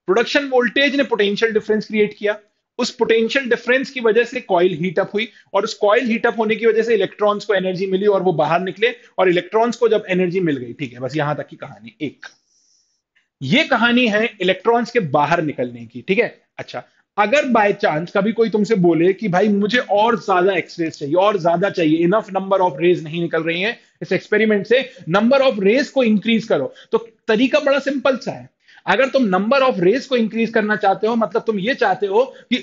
प्रोडक्शन वोल्टेज ने पोटेंशियल डिफरेंस क्रिएट किया उस पोटेंशियल डिफरेंस की वजह से कॉइल हीटअप हुई और उस कॉइल हीटअप होने की वजह से इलेक्ट्रॉन्स को एनर्जी मिली और वो बाहर निकले और इलेक्ट्रॉन्स को जब एनर्जी मिल गई ठीक है बस यहां तक की कहानी एक ये कहानी है इलेक्ट्रॉन्स के बाहर निकलने की ठीक है अच्छा अगर बाय चांस कभी कोई तुमसे बोले कि भाई मुझे और ज्यादा एक्सरेज चाहिए और ज्यादा चाहिए इनफ नंबर ऑफ रेज नहीं निकल रही है इस एक्सपेरिमेंट से नंबर ऑफ रेज को इंक्रीज करो तो तरीका बड़ा सिंपल सा है अगर तुम नंबर ऑफ रेस को इंक्रीज करना चाहते हो मतलब तुम ये चाहते हो कि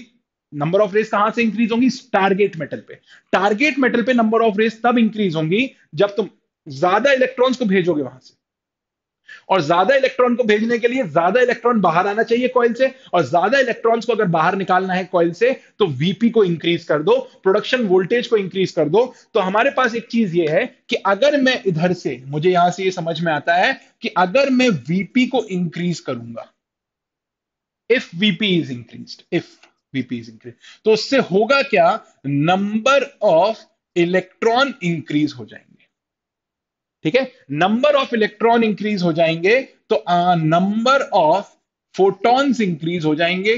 नंबर ऑफ रेस कहां से इंक्रीज होंगी टारगेट मेटल पे टारगेट मेटल पे नंबर ऑफ रेस तब इंक्रीज होंगी जब तुम ज्यादा इलेक्ट्रॉन्स को भेजोगे वहां से और ज्यादा इलेक्ट्रॉन को भेजने के लिए ज्यादा इलेक्ट्रॉन बाहर आना चाहिए कॉइल से और ज्यादा इलेक्ट्रॉन्स को अगर बाहर निकालना है कॉइल से तो वीपी को इंक्रीज कर दो प्रोडक्शन वोल्टेज को इंक्रीज कर दो तो हमारे पास एक चीज ये है कि अगर मैं इधर से मुझे यहां से ये समझ में आता है कि अगर मैं वीपी को इंक्रीज करूंगा if VP is increase if VP is increase तो उससे होगा क्या नंबर ऑफ इलेक्ट्रॉन इंक्रीज हो जाएंगे ठीक है नंबर ऑफ इलेक्ट्रॉन इंक्रीज हो जाएंगे तो नंबर ऑफ फोटॉन्स इंक्रीज हो जाएंगे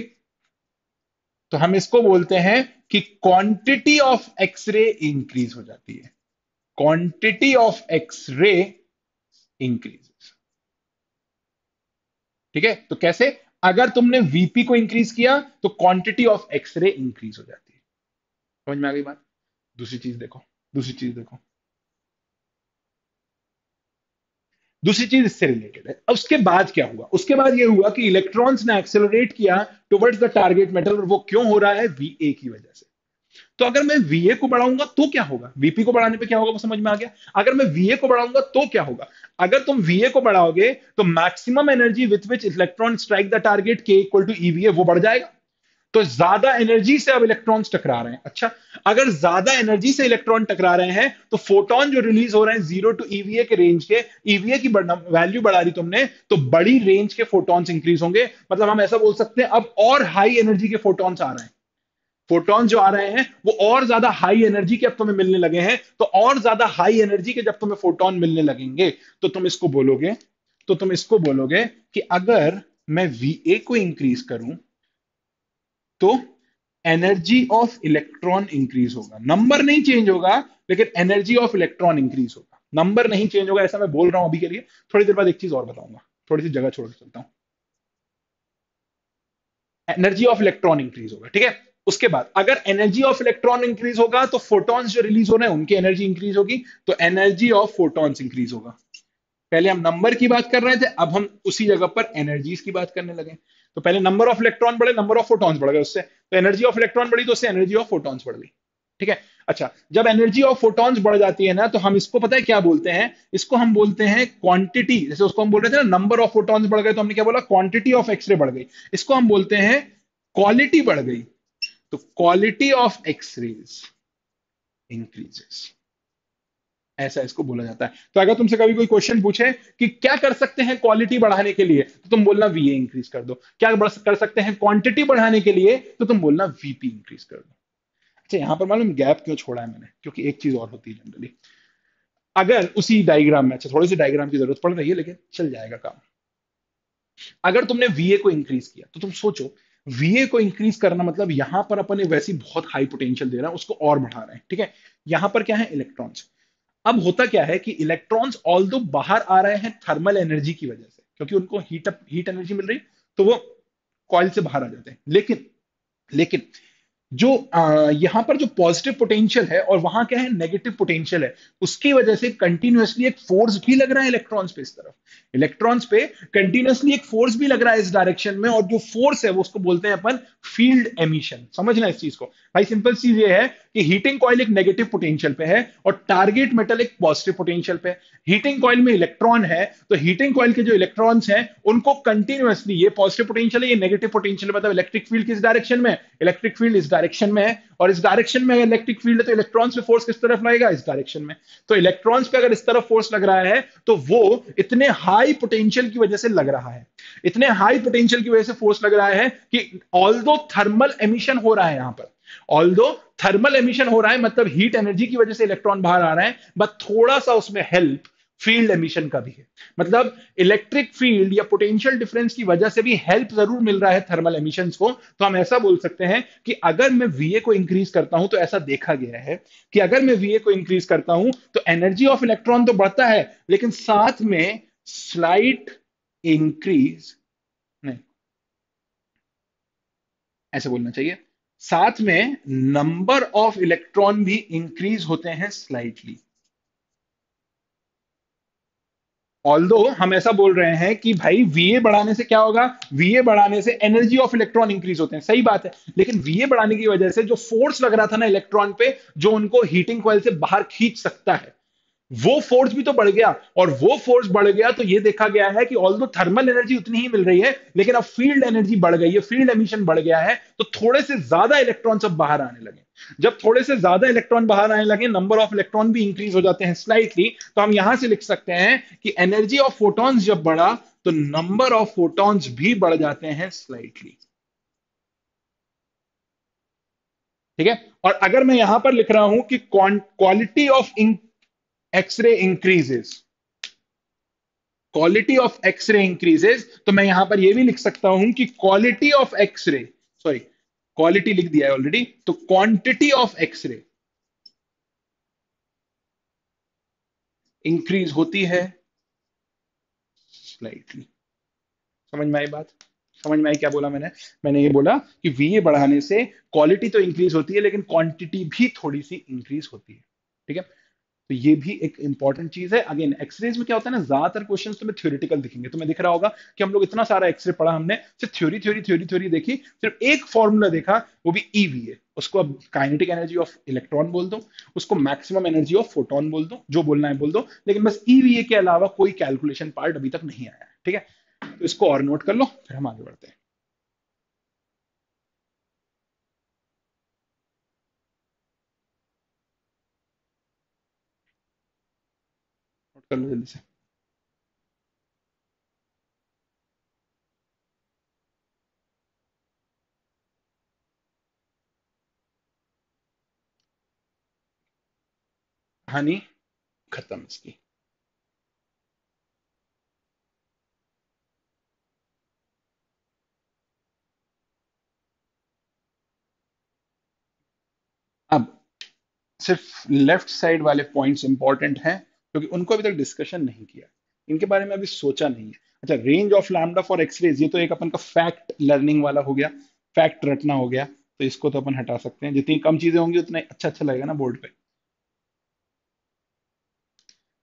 तो हम इसको बोलते हैं कि क्वांटिटी ऑफ एक्सरे इंक्रीज हो जाती है क्वांटिटी ऑफ एक्सरे इंक्रीज ठीक है तो कैसे अगर तुमने वीपी को इंक्रीज किया तो क्वांटिटी ऑफ एक्सरे इंक्रीज हो जाती है समझ में आ गई बात दूसरी चीज देखो दूसरी चीज देखो दूसरी चीज इससे रिलेटेड है उसके बाद क्या हुआ उसके बाद यह हुआ कि इलेक्ट्रॉन्स ने एक्सेलरेट किया टुवर्ड्स द टारगेट मेटल और वो क्यों हो रहा है वीए की वजह से तो अगर मैं वीए को बढ़ाऊंगा तो क्या होगा वीपी को बढ़ाने पे क्या होगा वो समझ में आ गया अगर मैं वीए को बढ़ाऊंगा तो क्या होगा अगर तुम वीए को बढ़ाओगे तो maximum energy with which electron strike the target के इक्वल टू ईवीए वो बढ़ जाएगा तो ज्यादा एनर्जी से अब इलेक्ट्रॉन्स टकरा रहे हैं अच्छा अगर ज्यादा एनर्जी से इलेक्ट्रॉन टकरा रहे हैं तो फोटोन जो रिलीज हो रहे हैं जीरो टू ईवीए के रेंज के ईवीए की वैल्यू बढ़ा दी तुमने तो बड़ी रेंज के फोटॉन्स इंक्रीज होंगे मतलब हम ऐसा बोल सकते हैं अब और हाई एनर्जी के फोटॉन्स आ रहे हैं फोटॉन्स जो आ रहे हैं वो और ज्यादा हाई एनर्जी के अब तुम्हें मिलने लगे हैं तो और ज्यादा हाई एनर्जी के जब तुम्हें फोटोन मिलने लगेंगे तो तुम इसको बोलोगे तो तुम इसको बोलोगे कि अगर मैं वी ए को इंक्रीज करूं तो एनर्जी ऑफ इलेक्ट्रॉन इंक्रीज होगा नंबर नहीं चेंज होगा लेकिन एनर्जी ऑफ इलेक्ट्रॉन इंक्रीज होगा नंबर नहीं चेंज होगा ऐसा मैं बोल रहा हूं अभी के लिए थोड़ी देर बाद एक चीज और बताऊंगा थोड़ी सी जगह छोड़ चलता हूं एनर्जी ऑफ इलेक्ट्रॉन इंक्रीज होगा ठीक है उसके बाद अगर एनर्जी ऑफ इलेक्ट्रॉन इंक्रीज होगा तो फोटॉन्स जो रिलीज हो रहे हैं उनकी एनर्जी इंक्रीज होगी तो एनर्जी ऑफ फोटॉन्स इंक्रीज होगा पहले हम नंबर की बात कर रहे थे अब हम उसी जगह पर एनर्जीज की बात करने लगे तो पहले नंबर ऑफ इलेक्ट्रॉन बढ़े नंबर ऑफ फोटॉन्स बढ़ गए उससे तो एनर्जी ऑफ इलेक्ट्रॉन बढ़ी तो उससे एनर्जी ऑफ फोटॉन्स बढ़ गई ठीक है अच्छा जब एनर्जी ऑफ फोटॉन्स बढ़ जाती है ना तो हम इसको पता है क्या बोलते हैं इसको हम बोलते हैं क्वांटिटी जैसे उसको हम बोल रहे थे ना नंबर ऑफ फोटॉन्स बढ़ गए तो हमने क्या बोला क्वांटिटी ऑफ एक्सरे बढ़ गई इसको हम बोलते हैं क्वालिटी बढ़ गई तो क्वालिटी ऑफ एक्सरेज इंक्रीजेस ऐसा इसको बोला जाता है तो अगर तुमसे कभी कोई क्वेश्चन पूछे कि क्या कर सकते हैं क्वालिटी बढ़ाने के लिए तो तुम बोलना वी इंक्रीज कर दो क्या कर सकते हैं क्वांटिटी बढ़ाने के लिए तो तुम बोलना वीपी इंक्रीज कर दो अच्छा यहां पर मालूम गैप क्यों छोड़ा है मैंने क्योंकि एक चीज और होती है जनरली अगर उसी डायग्राम में अच्छा थोड़े से डायग्राम की जरूरत पड़ रही है लेकिन चल जाएगा काम अगर तुमने वीए को इंक्रीज किया तो तुम सोचो वीए को इंक्रीज करना मतलब यहां पर अपन वैसी बहुत हाई पोटेंशियल दे रहा है उसको और बढ़ा रहे हैं ठीक है यहां पर क्या है इलेक्ट्रॉन्स अब होता क्या है कि इलेक्ट्रॉन्स ऑल दो बाहर आ रहे हैं थर्मल एनर्जी की वजह से क्योंकि उनको हीट अप हीट एनर्जी मिल रही तो वो कॉइल से बाहर आ जाते हैं लेकिन लेकिन जो यहाँ पर जो पॉजिटिव पोटेंशियल है और वहां क्या है नेगेटिव पोटेंशियल है उसकी वजह से कंटिन्यूअसली एक फोर्स भी लग रहा है इलेक्ट्रॉन्स पे इस तरफ इलेक्ट्रॉन्स पे कंटिन्यूसली एक फोर्स भी लग रहा है इस डायरेक्शन में और जो फोर्स है वो उसको बोलते हैं अपन फील्ड एमिशन समझना इस चीज को भाई सिंपल चीज ये है कि हीटिंग कॉइल एक नेगेटिव पोटेंशियल पे है और टारगेट मेटल एक पॉजिटिव पोटेंशियल पे हीटिंग कॉइल में इलेक्ट्रॉन है तो हीटिंग कॉइल के जो इलेक्ट्रॉन्स हैं उनको कंटिन्यूअसली ये पॉजिटिव पोटेंशियल है ये नेगेटिव पोटेंशियल मतलब इलेक्ट्रिक फील्ड किस डायरेक्शन में इलेक्ट्रिक फील्ड इस डायरेक्शन में है और इस डायरेक्शन में अगर इलेक्ट्रिक फील्ड है तो इलेक्ट्रॉन्स पे फोर्स किस तरफ लगेगा इस डायरेक्शन में तो इलेक्ट्रॉन्स पे अगर इस तरफ फोर्स लग रहा है तो वो इतने हाई पोटेंशियल की वजह से लग रहा है इतने हाई पोटेंशियल की वजह से फोर्स लग रहा है कि ऑल थर्मल एमिशन हो रहा है यहां पर ऑल थर्मल एमिशन हो रहा है मतलब हीट एनर्जी की वजह से इलेक्ट्रॉन बाहर आ रहा है बट थोड़ा सा उसमें हेल्प फील्ड एमिशन का भी है मतलब इलेक्ट्रिक फील्ड या पोटेंशियल डिफरेंस की वजह से भी हेल्प जरूर मिल रहा है थर्मल एमिशन को तो हम ऐसा बोल सकते हैं कि अगर मैं वीए को इंक्रीज करता हूं तो ऐसा देखा गया है कि अगर मैं वीए को इंक्रीज करता हूं तो एनर्जी ऑफ इलेक्ट्रॉन तो बढ़ता है लेकिन साथ में स्लाइट इंक्रीज नहीं ऐसे बोलना चाहिए साथ में नंबर ऑफ इलेक्ट्रॉन भी इंक्रीज होते हैं स्लाइटली दो हम ऐसा बोल रहे हैं कि भाई वीए बढ़ाने से क्या होगा वीए बढ़ाने से एनर्जी ऑफ इलेक्ट्रॉन इंक्रीज होते हैं सही बात है लेकिन वीए बढ़ाने की वजह से जो फोर्स लग रहा था ना इलेक्ट्रॉन पे जो उनको हीटिंग कॉयल से बाहर खींच सकता है वो फोर्स भी तो बढ़ गया और वो फोर्स बढ़ गया तो ये देखा गया है कि ऑल थर्मल एनर्जी उतनी ही मिल रही है लेकिन अब फील्ड एनर्जी बढ़ गई है फील्ड एमिशन बढ़ गया है तो थोड़े से ज्यादा इलेक्ट्रॉन अब बाहर आने लगे जब थोड़े से ज्यादा इलेक्ट्रॉन बाहर आने लगे नंबर ऑफ इलेक्ट्रॉन भी इंक्रीज हो जाते हैं स्लाइटली तो हम यहां से लिख सकते हैं कि एनर्जी ऑफ फोटॉन्स जब बढ़ा तो नंबर ऑफ फोटॉन्स भी बढ़ जाते हैं स्लाइटली ठीक है और अगर मैं यहां पर लिख रहा हूं कि क्वालिटी ऑफ इंक X ray increases quality of X ray increases तो मैं यहां पर यह भी लिख सकता हूं कि quality of X ray sorry quality लिख दिया है ऑलरेडी तो क्वांटिटी ऑफ एक्सरे इंक्रीज होती है स्लाइटली समझ में आई बात समझ में आई क्या बोला मैंने मैंने ये बोला कि वीए बढ़ाने से क्वालिटी तो इंक्रीज होती है लेकिन क्वांटिटी भी थोड़ी सी इंक्रीज होती है ठीक है तो ये भी एक इंपॉर्टेंट चीज है अगेन एक्सरेज में क्या होता है ना ज्यादातर क्वेश्चन तुम्हें थ्योरिटिकल दिखेंगे तुम्हें दिख रहा होगा कि हम लोग इतना सारा एक्सरे पढ़ा हमने सिर्फ थ्योरी थ्योरी थ्योरी थ्योरी देखी सिर्फ एक फॉर्मूला देखा वो भी ईवीए e उसको अब काइनेटिक एनर्जी ऑफ इलेक्ट्रॉन बोल दो उसको मैक्सिमम एनर्जी ऑफ फोटोन बोल दो जो बोलना है बोल दो लेकिन बस ईवीए e के अलावा कोई कैलकुलेशन पार्ट अभी तक नहीं आया ठीक है तो इसको और नोट कर लो फिर हम आगे बढ़ते हैं कट कर लो जल्दी से कहानी खत्म इसकी अब सिर्फ लेफ्ट साइड वाले पॉइंट्स इंपॉर्टेंट हैं क्योंकि उनको अभी तक डिस्कशन नहीं किया इनके बारे में अभी सोचा नहीं है अच्छा range of lambda for X rays ये तो एक अपन का फैक्ट लर्निंग वाला हो गया फैक्ट रटना हो गया तो इसको तो अपन हटा सकते हैं जितनी कम चीजें होंगी उतना अच्छा अच्छा लगेगा ना बोर्ड पे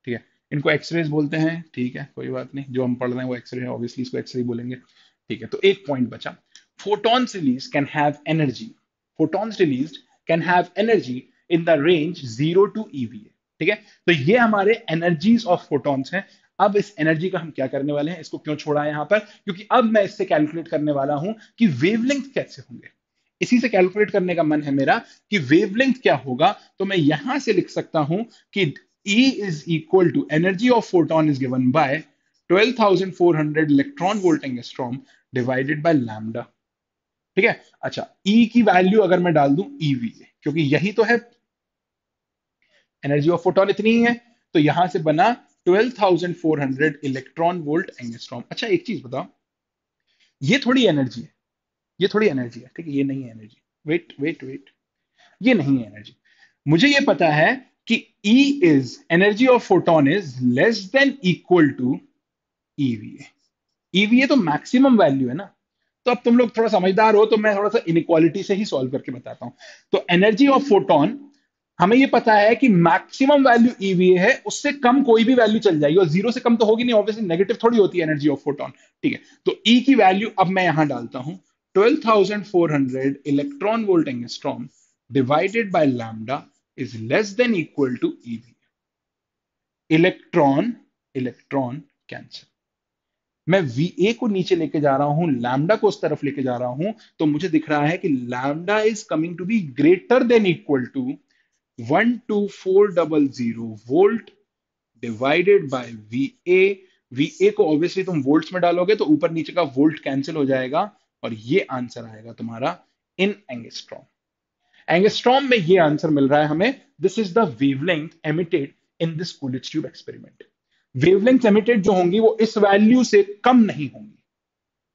ठीक है इनको एक्सरेज बोलते हैं ठीक है कोई बात नहीं जो हम पढ़ रहे हैं वो एक्सरे ऑब्वियसली इसको एक्सरे बोलेंगे ठीक है तो एक पॉइंट बचा photons release can have energy photons release can have energy in the range zero to EVA ठीक है तो ये हमारे एनर्जीज ऑफ फोटॉन्स हैं अब इस एनर्जी का हम क्या करने वाले हैं इसको क्यों छोड़ा है यहां पर क्योंकि अब मैं इससे कैलकुलेट करने वाला हूं कि वेवलेंथ कैसे होंगे इसी से कैलकुलेट करने का मन है मेरा कि वेवलेंथ क्या होगा तो मैं यहां से लिख सकता हूं कि E is equal to energy of photon is given by 12,400 electron volt angstrom divided by lambda ठीक है अच्छा E की वैल्यू अगर मैं डाल दूं EV क्योंकि यही तो है एनर्जी ऑफ फोटोन इतनी ही है तो यहां से बना 12,400 इलेक्ट्रॉन वोल्ट एंगस्ट्रॉम अच्छा एक चीज बताओ ये थोड़ी एनर्जी है ये थोड़ी एनर्जी है ठीक है ये नहीं है एनर्जी वेट वेट वेट ये नहीं है एनर्जी मुझे ये पता है कि E is energy of photon is less than equal to EVA EVA तो मैक्सिमम वैल्यू है ना तो अब तुम लोग थोड़ा समझदार हो तो मैं थोड़ा सा इनक्वालिटी से ही सॉल्व करके बताता हूं तो एनर्जी ऑफ फोटोन हमें ये पता है कि मैक्सिमम वैल्यू ईवीए है उससे कम कोई भी वैल्यू चल जाएगी और जीरो से कम तो होगी नहीं ऑब्वियसली नेगेटिव थोड़ी होती है एनर्जी ऑफ फोटोन ठीक है तो ई e की वैल्यू अब मैं यहां डालता हूं 12,400 electron volt angstrom divided by lambda is less than equal to EV electron electron cancel मैं VA को नीचे लेके जा रहा हूं लैम्डा को उस तरफ लेके जा रहा हूं तो मुझे दिख रहा है कि lambda is coming to be greater than equal to 12400 volt divided by V A को ऑब्वियसली तुम वोल्ट्स में डालोगे तो ऊपर नीचे का वोल्ट कैंसिल हो जाएगा और ये आंसर आएगा तुम्हारा इन एंगेस्ट्रॉम एंगेस्ट्रॉम में ये आंसर मिल रहा है हमें this is the wavelength emitted in this Coolidge tube experiment wavelength emitted जो होंगी वो इस वैल्यू से कम नहीं होंगी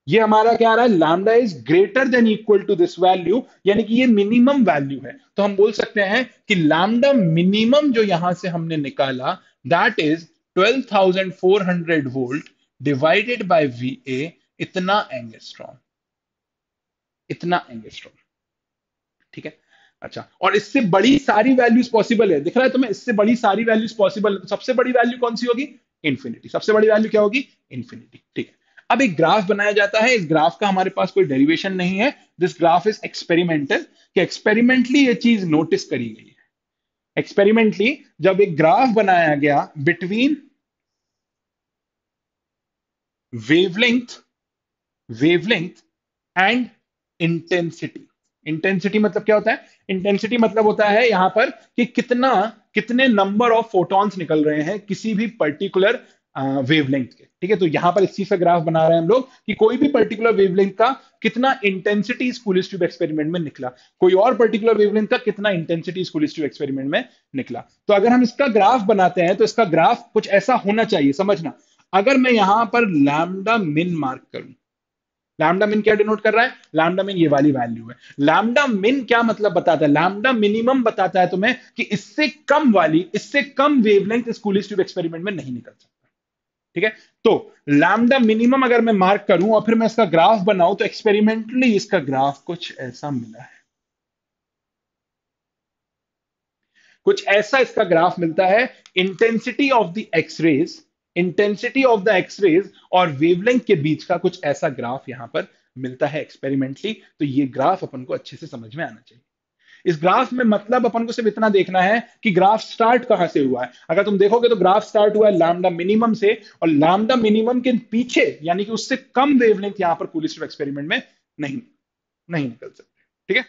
ये हमारा क्या आ रहा है lambda is greater than equal to this value यानी कि ये मिनिमम वैल्यू है तो हम बोल सकते हैं कि लामडा मिनिमम जो यहां से हमने निकाला that is 12,400 volt divided by A इतना एंगस्ट्रॉम इतना एंगस्ट्रॉम ठीक है अच्छा और इससे बड़ी सारी वैल्यूज पॉसिबल है दिख रहा है तुम्हें इससे बड़ी सारी वैल्यूज पॉसिबल सबसे बड़ी वैल्यू कौन सी होगी इन्फिनिटी सबसे बड़ी वैल्यू क्या होगी इन्फिनिटी ठीक है अब एक ग्राफ बनाया जाता है इस ग्राफ का हमारे पास कोई डेरिवेशन नहीं है दिस ग्राफ इज एक्सपेरिमेंटल कि एक्सपेरिमेंटली ये चीज नोटिस करी गई है एक्सपेरिमेंटली जब एक ग्राफ बनाया गया between wavelength wavelength and intensity intensity मतलब क्या होता है इंटेंसिटी मतलब होता है यहां पर कि कितना कितने नंबर ऑफ फोटॉन्स निकल रहे हैं किसी भी पर्टिकुलर वेवलेंथ के ठीक है तो यहां पर इस चीज का ग्राफ बना रहे हैं हम लोग कि कोई भी पर्टिकुलर वेवलेंथ का कितना इंटेंसिटी इस कूलिस ट्यूब एक्सपेरिमेंट में निकला कोई और पर्टिकुलर वेवलेंथ का कितना इंटेंसिटी इस कूलिस ट्यूब एक्सपेरिमेंट में निकला तो अगर हम इसका ग्राफ बनाते हैं तो इसका ग्राफ कुछ ऐसा होना चाहिए समझना अगर मैं यहां पर लैमडा मिन मार्क करूं लैमडा मिन क्या डिनोट कर रहा है लैमडा मिन ये वाली वैल्यू है लैमडा मिन क्या मतलब बताता है लैमडा मिनिमम बताता है तुम्हें कि इससे कम वाली इससे कम वेवलेंथ इस कूलिस ट्यूब एक्सपेरिमेंट में नहीं निकल सकता ठीक है तो लैमडा मिनिमम अगर मैं मार्क करूं और फिर मैं इसका ग्राफ बनाऊं तो एक्सपेरिमेंटली इसका ग्राफ कुछ ऐसा मिला है कुछ ऐसा इसका ग्राफ मिलता है intensity of the X rays intensity of the X rays और वेवलेंथ के बीच का कुछ ऐसा ग्राफ यहां पर मिलता है एक्सपेरिमेंटली तो ये ग्राफ अपन को अच्छे से समझ में आना चाहिए इस ग्राफ में मतलब अपन को सिर्फ इतना देखना है कि ग्राफ स्टार्ट कहां से हुआ है अगर तुम देखोगे तो ग्राफ स्टार्ट हुआ है लामडा मिनिमम से और लामडा मिनिमम के पीछे यानी कि उससे कम वेवलेंथ यहां पर कूलिस्टर एक्सपेरिमेंट में नहीं नहीं निकल सकते ठीक है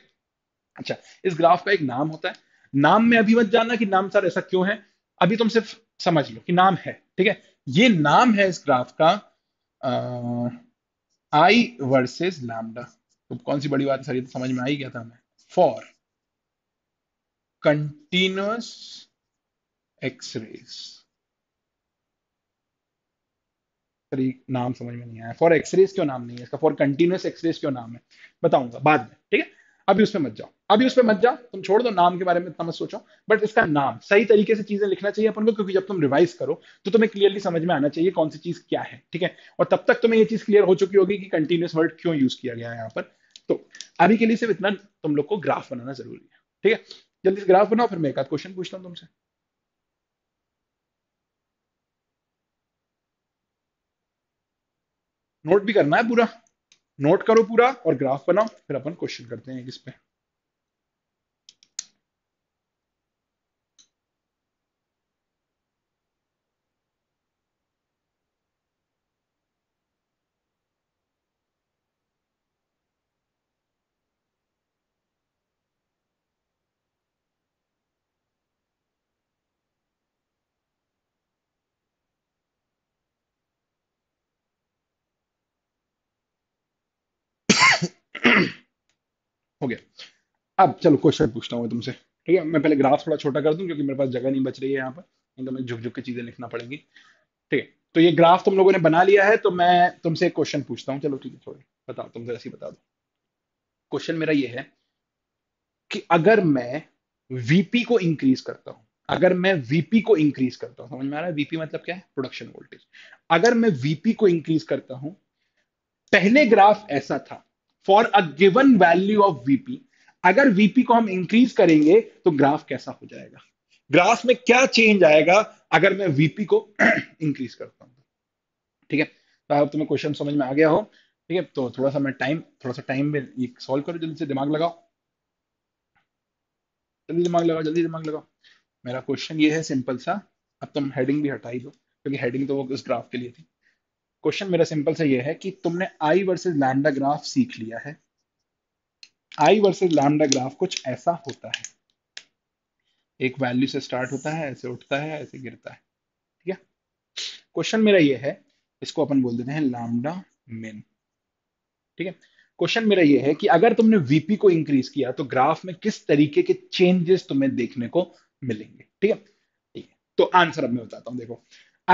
अच्छा इस ग्राफ का एक नाम होता है नाम में अभी मत जानना कि नाम सर ऐसा क्यों है अभी तुम सिर्फ समझ लो कि नाम है ठीक है ये नाम है इस ग्राफ का आई वर्सेस लामडा तो कौन सी बड़ी बात सर ये तो समझ में आ ही गया था हमें फॉर continuous x-rays नाम समझ में नहीं आया फॉर एक्सरेज क्यों नाम नहीं है इसका फॉर कंटिन्यूस एक्सरेज क्यों नाम है बताऊंगा बाद में ठीक है अभी उसमें मत जाओ अभी उसमें मत जाओ तुम छोड़ दो नाम के बारे में इतना मत सोचो बट इसका नाम सही तरीके से चीजें लिखना चाहिए अपन को क्योंकि जब तुम रिवाइज करो तो तुम्हें क्लियरली समझ में आना चाहिए कौन सी चीज क्या है ठीक है और तब तक तुम्हें ये चीज क्लियर हो चुकी होगी कि कंटिन्यूस वर्ड क्यों यूज किया गया है यहाँ पर तो अभी के लिए सिर्फ इतना तुम लोग को ग्राफ बनाना जरूरी है ठीक है जल्दी से ग्राफ बनाओ फिर मैं एक आध क्वेश्चन पूछता हूँ तुमसे नोट भी करना है पूरा नोट करो पूरा और ग्राफ बनाओ फिर अपन क्वेश्चन करते हैं इस पे अब चलो क्वेश्चन पूछता हूँ तुमसे ठीक है मैं पहले ग्राफ थोड़ा छोटा कर दूं क्योंकि मेरे पास जगह नहीं बच रही है यहाँ पर नहीं तो मैं झुक झुक के चीजें लिखना पड़ेंगी ठीक है तो ये ग्राफ तुम लोगों ने बना लिया है तो मैं तुमसे एक क्वेश्चन पूछता हूँ चलो ठीक है छोड़ो बताओ तुम जरा सी बता दो क्वेश्चन मेरा ये है कि अगर मैं वीपी को इंक्रीज करता हूँ अगर मैं वीपी को इंक्रीज करता हूँ समझ में आ रहा है वीपी मतलब क्या है प्रोडक्शन वोल्टेज अगर मैं वीपी को इंक्रीज करता हूँ पहले ग्राफ ऐसा था for a given value of VP अगर वीपी को हम इंक्रीज करेंगे तो ग्राफ कैसा हो जाएगा ग्राफ में क्या चेंज आएगा अगर मैं वीपी को इंक्रीज <clears throat> करता हूं ठीक है तो अब तुम्हें क्वेश्चन समझ में आ गया हो ठीक है तो थोड़ा सा मैं टाइम थोड़ा सा टाइम में सॉल्व करो जल्दी से दिमाग लगाओ जल्दी दिमाग लगाओ जल्दी दिमाग लगाओ मेरा क्वेश्चन ये है सिंपल सा अब तुम हेडिंग भी हटाई दो क्योंकि हेडिंग तो वो उस ग्राफ के लिए थी क्वेश्चन मेरा सिंपल सा ये है कि तुमने आई वर्सेस लैंडा ग्राफ सीख लिया है आई वर्सेज लैमडा ग्राफ कुछ ऐसा होता है एक वैल्यू से स्टार्ट होता है ऐसे उठता है ऐसे गिरता है ठीक है क्वेश्चन मेरा ये है इसको अपन बोल देते हैं लैमडा मिन ठीक है क्वेश्चन मेरा ये है कि अगर तुमने वीपी को इंक्रीज किया तो ग्राफ में किस तरीके के चेंजेस तुम्हें देखने को मिलेंगे ठीक है ठीक है तो आंसर अब मैं बताता हूं देखो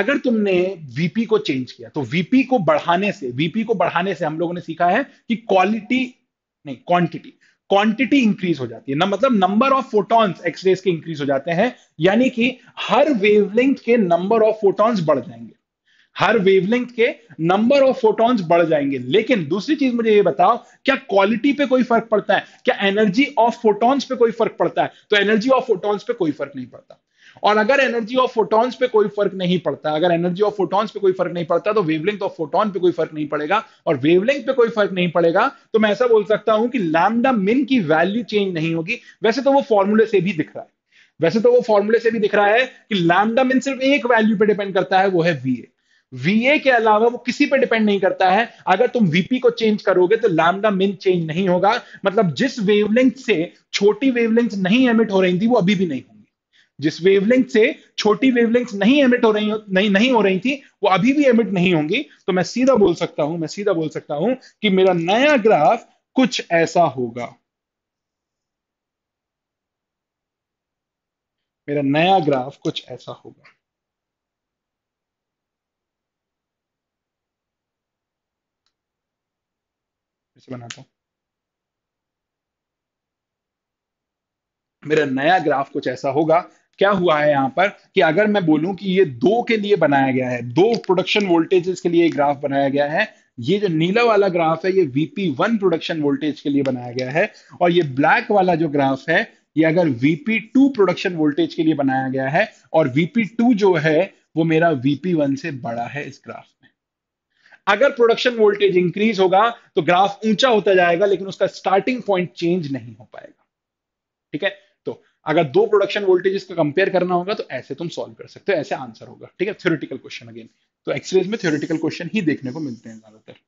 अगर तुमने वीपी को चेंज किया तो वीपी को बढ़ाने से वीपी को बढ़ाने से हम लोगों ने सीखा है कि क्वालिटी नहीं क्वांटिटी क्वांटिटी इंक्रीज हो जाती है ना मतलब नंबर ऑफ फोटॉन्स एक्सरेज के इंक्रीज हो जाते हैं यानी कि हर वेवलेंथ के नंबर ऑफ फोटॉन्स बढ़ जाएंगे हर वेवलेंथ के नंबर ऑफ फोटॉन्स बढ़ जाएंगे लेकिन दूसरी चीज मुझे ये बताओ क्या क्वालिटी पे कोई फर्क पड़ता है क्या एनर्जी ऑफ फोटॉन्स पे कोई फर्क पड़ता है तो एनर्जी ऑफ फोटॉन्स पे कोई फर्क नहीं पड़ता और अगर एनर्जी ऑफ फोटॉन्स पे कोई फर्क नहीं पड़ता अगर एनर्जी ऑफ फोटॉन्स पे कोई फर्क नहीं पड़ता तो वेवलेंथ ऑफ फोटॉन पे कोई फर्क नहीं पड़ेगा और वेवलेंथ पे कोई फर्क नहीं पड़ेगा तो मैं ऐसा बोल सकता हूं कि लैमडा मिन की वैल्यू चेंज नहीं होगी वैसे तो वो फॉर्मूले से भी दिख रहा है वैसे तो वो फॉर्मूले से भी दिख रहा है कि लैमडा मिन सिर्फ एक वैल्यू पे डिपेंड करता है वो है वी VA के अलावा वो किसी पे डिपेंड नहीं करता है अगर तुम वीपी को चेंज करोगे तो लैमडा मिन चेंज नहीं होगा मतलब जिस वेवलेंथ से छोटी वेवलेंथ नहीं एमिट हो रही थी वो अभी भी नहीं हो जिस वेवलेंथ से छोटी वेवलेंथ नहीं एमिट हो रही नहीं नहीं हो रही थी वो अभी भी एमिट नहीं होंगी तो मैं सीधा बोल सकता हूं मैं सीधा बोल सकता हूं कि मेरा नया ग्राफ कुछ ऐसा होगा मेरा नया ग्राफ कुछ ऐसा होगा इसे बनाता हूं मेरा नया ग्राफ कुछ ऐसा होगा क्या हुआ है यहाँ पर कि अगर मैं बोलूं कि ये दो के लिए बनाया गया है दो प्रोडक्शन वोल्टेजेस के लिए ग्राफ बनाया गया है ये जो नीला वाला ग्राफ है ये वीपी वन प्रोडक्शन वोल्टेज के लिए बनाया गया है और ये ब्लैक वाला जो ग्राफ है ये अगर वीपी टू प्रोडक्शन वोल्टेज के लिए बनाया गया है और वीपी टू जो है वो मेरा वीपी वन से बड़ा है इस ग्राफ में अगर प्रोडक्शन वोल्टेज इंक्रीज होगा तो ग्राफ ऊंचा होता जाएगा लेकिन उसका स्टार्टिंग पॉइंट चेंज नहीं हो पाएगा ठीक है अगर दो प्रोडक्शन वोल्टेज का कंपेयर करना होगा तो ऐसे तुम सॉल्व कर सकते हो ऐसे आंसर होगा ठीक है थ्योरिटिकल क्वेश्चन अगेन तो एक्सरेज में थ्योरिटिकल क्वेश्चन ही देखने को मिलते हैं ज्यादातर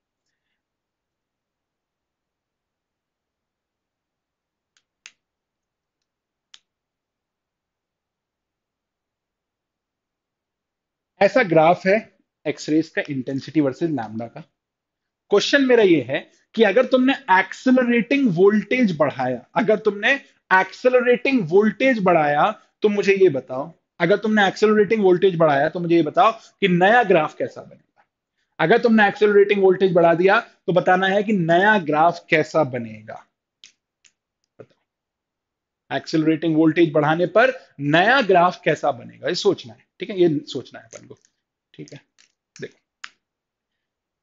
ऐसा ग्राफ है एक्सरेज का इंटेंसिटी वर्सेस लैमडा का क्वेश्चन मेरा ये है कि अगर तुमने एक्सलरेटिंग वोल्टेज बढ़ाया अगर तुमने एक्सेलरेटिंग वोल्टेज बढ़ाया तो मुझे ये बताओ अगर तुमने एक्सेलरेटिंग वोल्टेज बढ़ाया तो मुझे ये बताओ कि नया ग्राफ कैसा बनेगा अगर तुमने एक्सेलरेटिंग वोल्टेज बढ़ा दिया तो बताना है कि नया ग्राफ कैसा बनेगा एक्सेलरेटिंग वोल्टेज बढ़ाने पर नया ग्राफ कैसा बनेगा ये सोचना है ठीक है ये सोचना है अपन को ठीक है देखो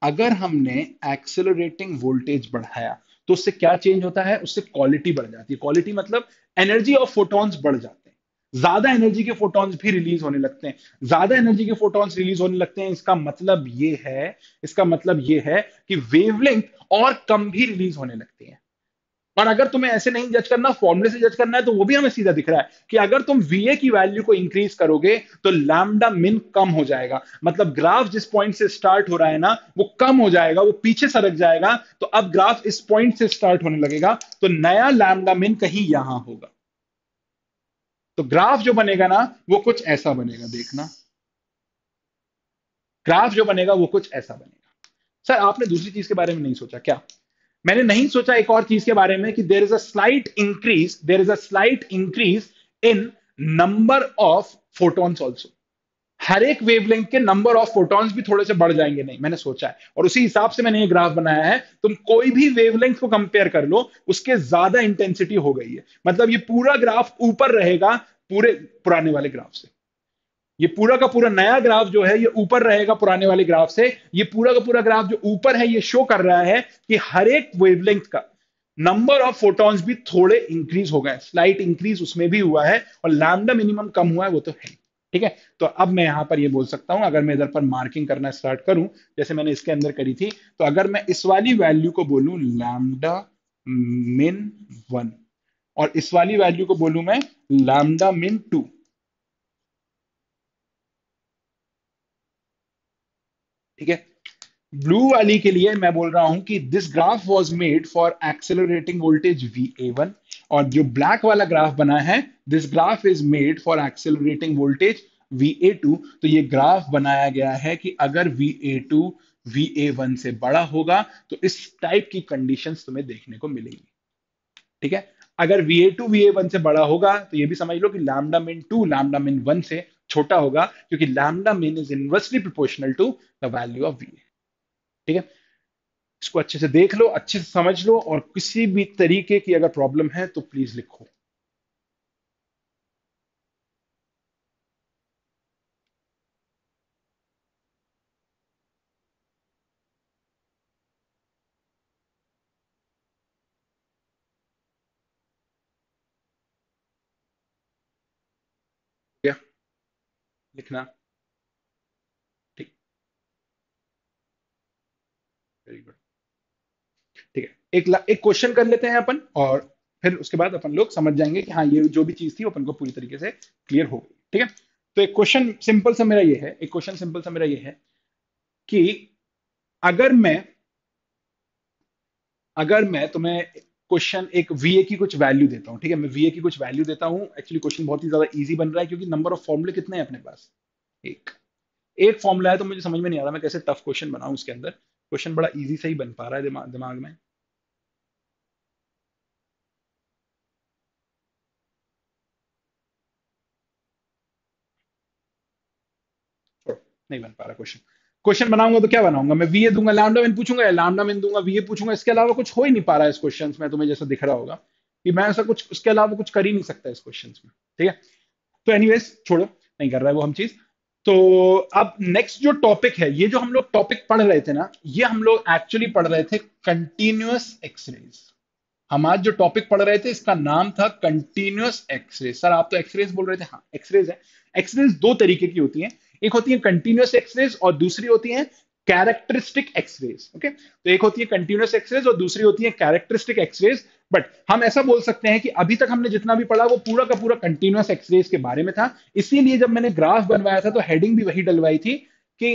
अगर हमने एक्सेलरेटिंग वोल्टेज बढ़ाया तो उससे क्या चेंज होता है उससे क्वालिटी बढ़ जाती है क्वालिटी मतलब एनर्जी ऑफ फोटॉन्स बढ़ जाते हैं ज्यादा एनर्जी के फोटॉन्स भी रिलीज होने लगते हैं ज्यादा एनर्जी के फोटॉन्स रिलीज होने लगते हैं इसका मतलब ये है इसका मतलब ये है कि वेवलेंथ और कम भी रिलीज होने लगती है और अगर तुम्हें ऐसे नहीं जज करना फॉर्मुले से जज करना है तो वो भी हमें सीधा दिख रहा है कि अगर तुम वीए की वैल्यू को इंक्रीज करोगे तो लैमडा मिन कम हो जाएगा मतलब ग्राफ जिस पॉइंट से स्टार्ट हो रहा है ना वो कम हो जाएगा वो पीछे सरक जाएगा तो अब ग्राफ इस पॉइंट से स्टार्ट होने लगेगा तो नया लैमडा मिन कहीं यहां होगा तो ग्राफ जो बनेगा ना वो कुछ ऐसा बनेगा देखना ग्राफ जो बनेगा वो कुछ ऐसा बनेगा सर आपने दूसरी चीज के बारे में नहीं सोचा क्या मैंने नहीं सोचा एक और चीज के बारे में कि there is a slight increase there is a slight increase in number of photons also हर एक वेवलेंथ के नंबर ऑफ फोटॉन्स भी थोड़े से बढ़ जाएंगे नहीं मैंने सोचा है और उसी हिसाब से मैंने ये ग्राफ बनाया है तुम कोई भी वेवलेंथ को कंपेयर कर लो उसके ज्यादा इंटेंसिटी हो गई है मतलब ये पूरा ग्राफ ऊपर रहेगा पूरे पुराने वाले ग्राफ से ये पूरा का पूरा नया ग्राफ जो है ये ऊपर रहेगा पुराने वाले ग्राफ से ये पूरा का पूरा ग्राफ जो ऊपर है ये शो कर रहा है कि हर एक वेवलेंथ का नंबर ऑफ फोटॉन्स भी थोड़े इंक्रीज हो गए स्लाइट इंक्रीज उसमें भी हुआ है और लैमडा मिनिमम कम हुआ है वो तो है ठीक है तो अब मैं यहां पर ये बोल सकता हूं अगर मैं इधर पर मार्किंग करना स्टार्ट करूं जैसे मैंने इसके अंदर करी थी तो अगर मैं इस वाली वैल्यू को बोलूं लैमडा मिन वन और इस वाली वैल्यू को बोलूं मैं लैमडा मिन टू ठीक है ब्लू वाली के लिए मैं बोल रहा हूं कि this graph was made for accelerating voltage V A one और जो ब्लैक वाला ग्राफ बना है this graph is made for accelerating voltage V A two तो ये ग्राफ बनाया गया है कि अगर V A two V A one से बड़ा होगा तो इस टाइप की कंडीशन तुम्हें देखने को मिलेगी ठीक है अगर V A two V A one से बड़ा होगा तो ये भी समझ लो कि लैमडा मिन टू लैमडा मिन वन से छोटा होगा क्योंकि lambda min is inversely proportional to the value of V A ठीक है इसको अच्छे से देख लो अच्छे से समझ लो और किसी भी तरीके की अगर प्रॉब्लम है तो प्लीज लिखो लिखना ठीक वेरी गुड ठीक है एक एक क्वेश्चन कर लेते हैं अपन और फिर उसके बाद अपन लोग समझ जाएंगे कि हाँ ये जो भी चीज थी अपन को पूरी तरीके से क्लियर हो गई ठीक है तो एक क्वेश्चन सिंपल सा मेरा ये है एक क्वेश्चन सिंपल सा मेरा ये है कि अगर मैं अगर मैं तुम्हें क्वेश्चन एक वीए की कुछ वैल्यू देता हूं ठीक है मैं वीए की कुछ वैल्यू देता हूं एक्चुअली क्वेश्चन बहुत ही ज्यादा इजी बन रहा है क्योंकि नंबर ऑफ फॉर्मूले कितने हैं अपने पास एक एक फॉर्मूला है तो मुझे समझ में नहीं आ रहा मैं कैसे टफ क्वेश्चन बनाऊं उसके अंदर क्वेश्चन बड़ा इजी से ही बन पा रहा है दिमा, दिमाग में नहीं बन पा रहा क्वेश्चन क्वेश्चन बनाऊंगा तो क्या बनाऊंगा मैं वीए दूंगा लैमडा मिन पूछूंगा लैमडा मिन दूंगा वीए पूछूंगा इसके अलावा कुछ हो ही नहीं पा रहा है इस क्वेश्चन में तुम्हें जैसा दिख रहा होगा कि मैं ऐसा कुछ उसके अलावा कुछ कर ही नहीं सकता इस क्वेश्चन में ठीक है तो एनीवेज छोड़ो नहीं कर रहा है वो हम चीज़ तो अब नेक्स्ट जो टॉपिक है ये जो हम लोग टॉपिक पढ़ रहे थे ना ये हम लोग एक्चुअली पढ़ रहे थे कंटिन्यूस एक्सरेज हम आज जो टॉपिक पढ़ रहे थे इसका नाम था कंटिन्यूस एक्सरेज सर आप तो एक्सरेज बोल रहे थे हाँ एक्सरेज है एक्सरेज दो तरीके की होती है एक होती है कंटिन्यूस एक्सरेज और दूसरी होती है कैरेक्टरिस्टिक एक्सरेज ओके तो एक होती है कंटिन्यूस एक्सरेज और दूसरी होती है कैरेक्टरिस्टिक एक्सरेज बट हम ऐसा बोल सकते हैं कि अभी तक हमने जितना भी पढ़ा वो पूरा का पूरा कंटिन्यूस एक्सरेज के बारे में था इसीलिए जब मैंने ग्राफ बनवाया था तो हेडिंग भी वही डलवाई थी कि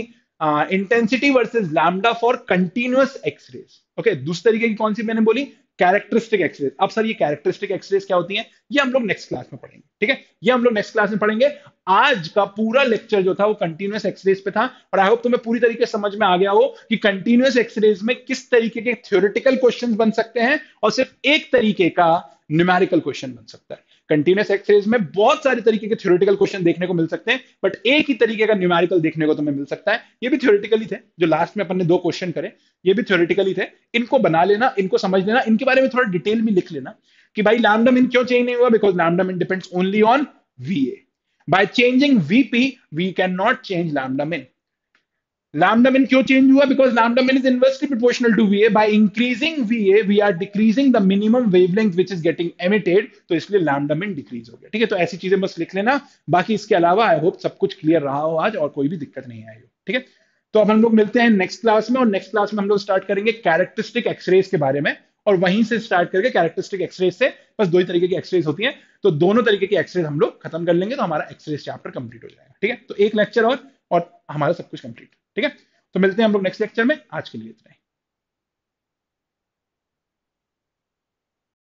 intensity versus lambda for continuous X rays okay दूसरे तरीके की कौन सी मैंने बोली कैरेक्टरिस्टिक एक्सरेज अब सर ये कैरेक्टरिस्टिक एक्सरेज क्या होती है ये हम लोग नेक्स्ट क्लास में पढ़ेंगे ठीक है ये हम लोग नेक्स्ट क्लास में पढ़ेंगे आज का पूरा लेक्चर जो था वो कंटिन्यूस एक्सरेज पे था और आई होप तुम्हें पूरी तरीके से समझ में आ गया हो कि कंटिन्यूस एक्सरेज में किस तरीके के थ्योरिटिकल क्वेश्चन बन सकते हैं और सिर्फ एक तरीके का न्यूमेरिकल क्वेश्चन बन सकता है कंटिन्यूस एक्सरसाइज में बहुत सारे तरीके के थ्योरेटिकल क्वेश्चन देखने को मिल सकते हैं बट एक ही तरीके का न्यूमेरिकल देखने को तुम्हें मिल सकता है ये भी थ्योरेटिकली थे जो लास्ट में अपन ने दो क्वेश्चन करे ये भी थ्योरेटिकली थे इनको बना लेना इनको समझ लेना इनके बारे में थोड़ा डिटेल में लिख लेना कि भाई लैमडम इन क्यों चेंज नहीं हुआ because lambda min depends only on V A by changing VP we can not change lambda min Lambda min क्यों change हुआ? Because lambda min is inversely proportional to VA. By increasing VA, we are decreasing the minimum wavelength which is getting emitted. तो इसलिए lambda min decrease हो गया. ठीक है तो ऐसी चीजें बस लिख लेना बाकी इसके अलावा आई होप सब कुछ क्लियर रहा हो आज और कोई भी दिक्कत नहीं आई हो ठीक है तो अब हम लोग मिलते हैं नेक्स्ट क्लास में और नेक्स्ट क्लास में हम लोग स्टार्ट करेंगे कैरेक्टरिस्टिक एक्सरेज के बारे में और वहीं से स्टार्ट करके कैरेक्टरिस्टिक एक्सरेज से बस दो ही तरीके की एक्सरेज होती हैं तो दोनों तरीके की एक्सरेज हम लोग खत्म कर लेंगे तो हमारा एक्सरेज चैप्टर कंप्लीट हो जाएगा ठीक है तो एक लेक्चर और और हमारा सब कुछ कंप्लीट ठीक है तो मिलते हैं हम लोग नेक्स्ट लेक्चर में आज के लिए इतना ही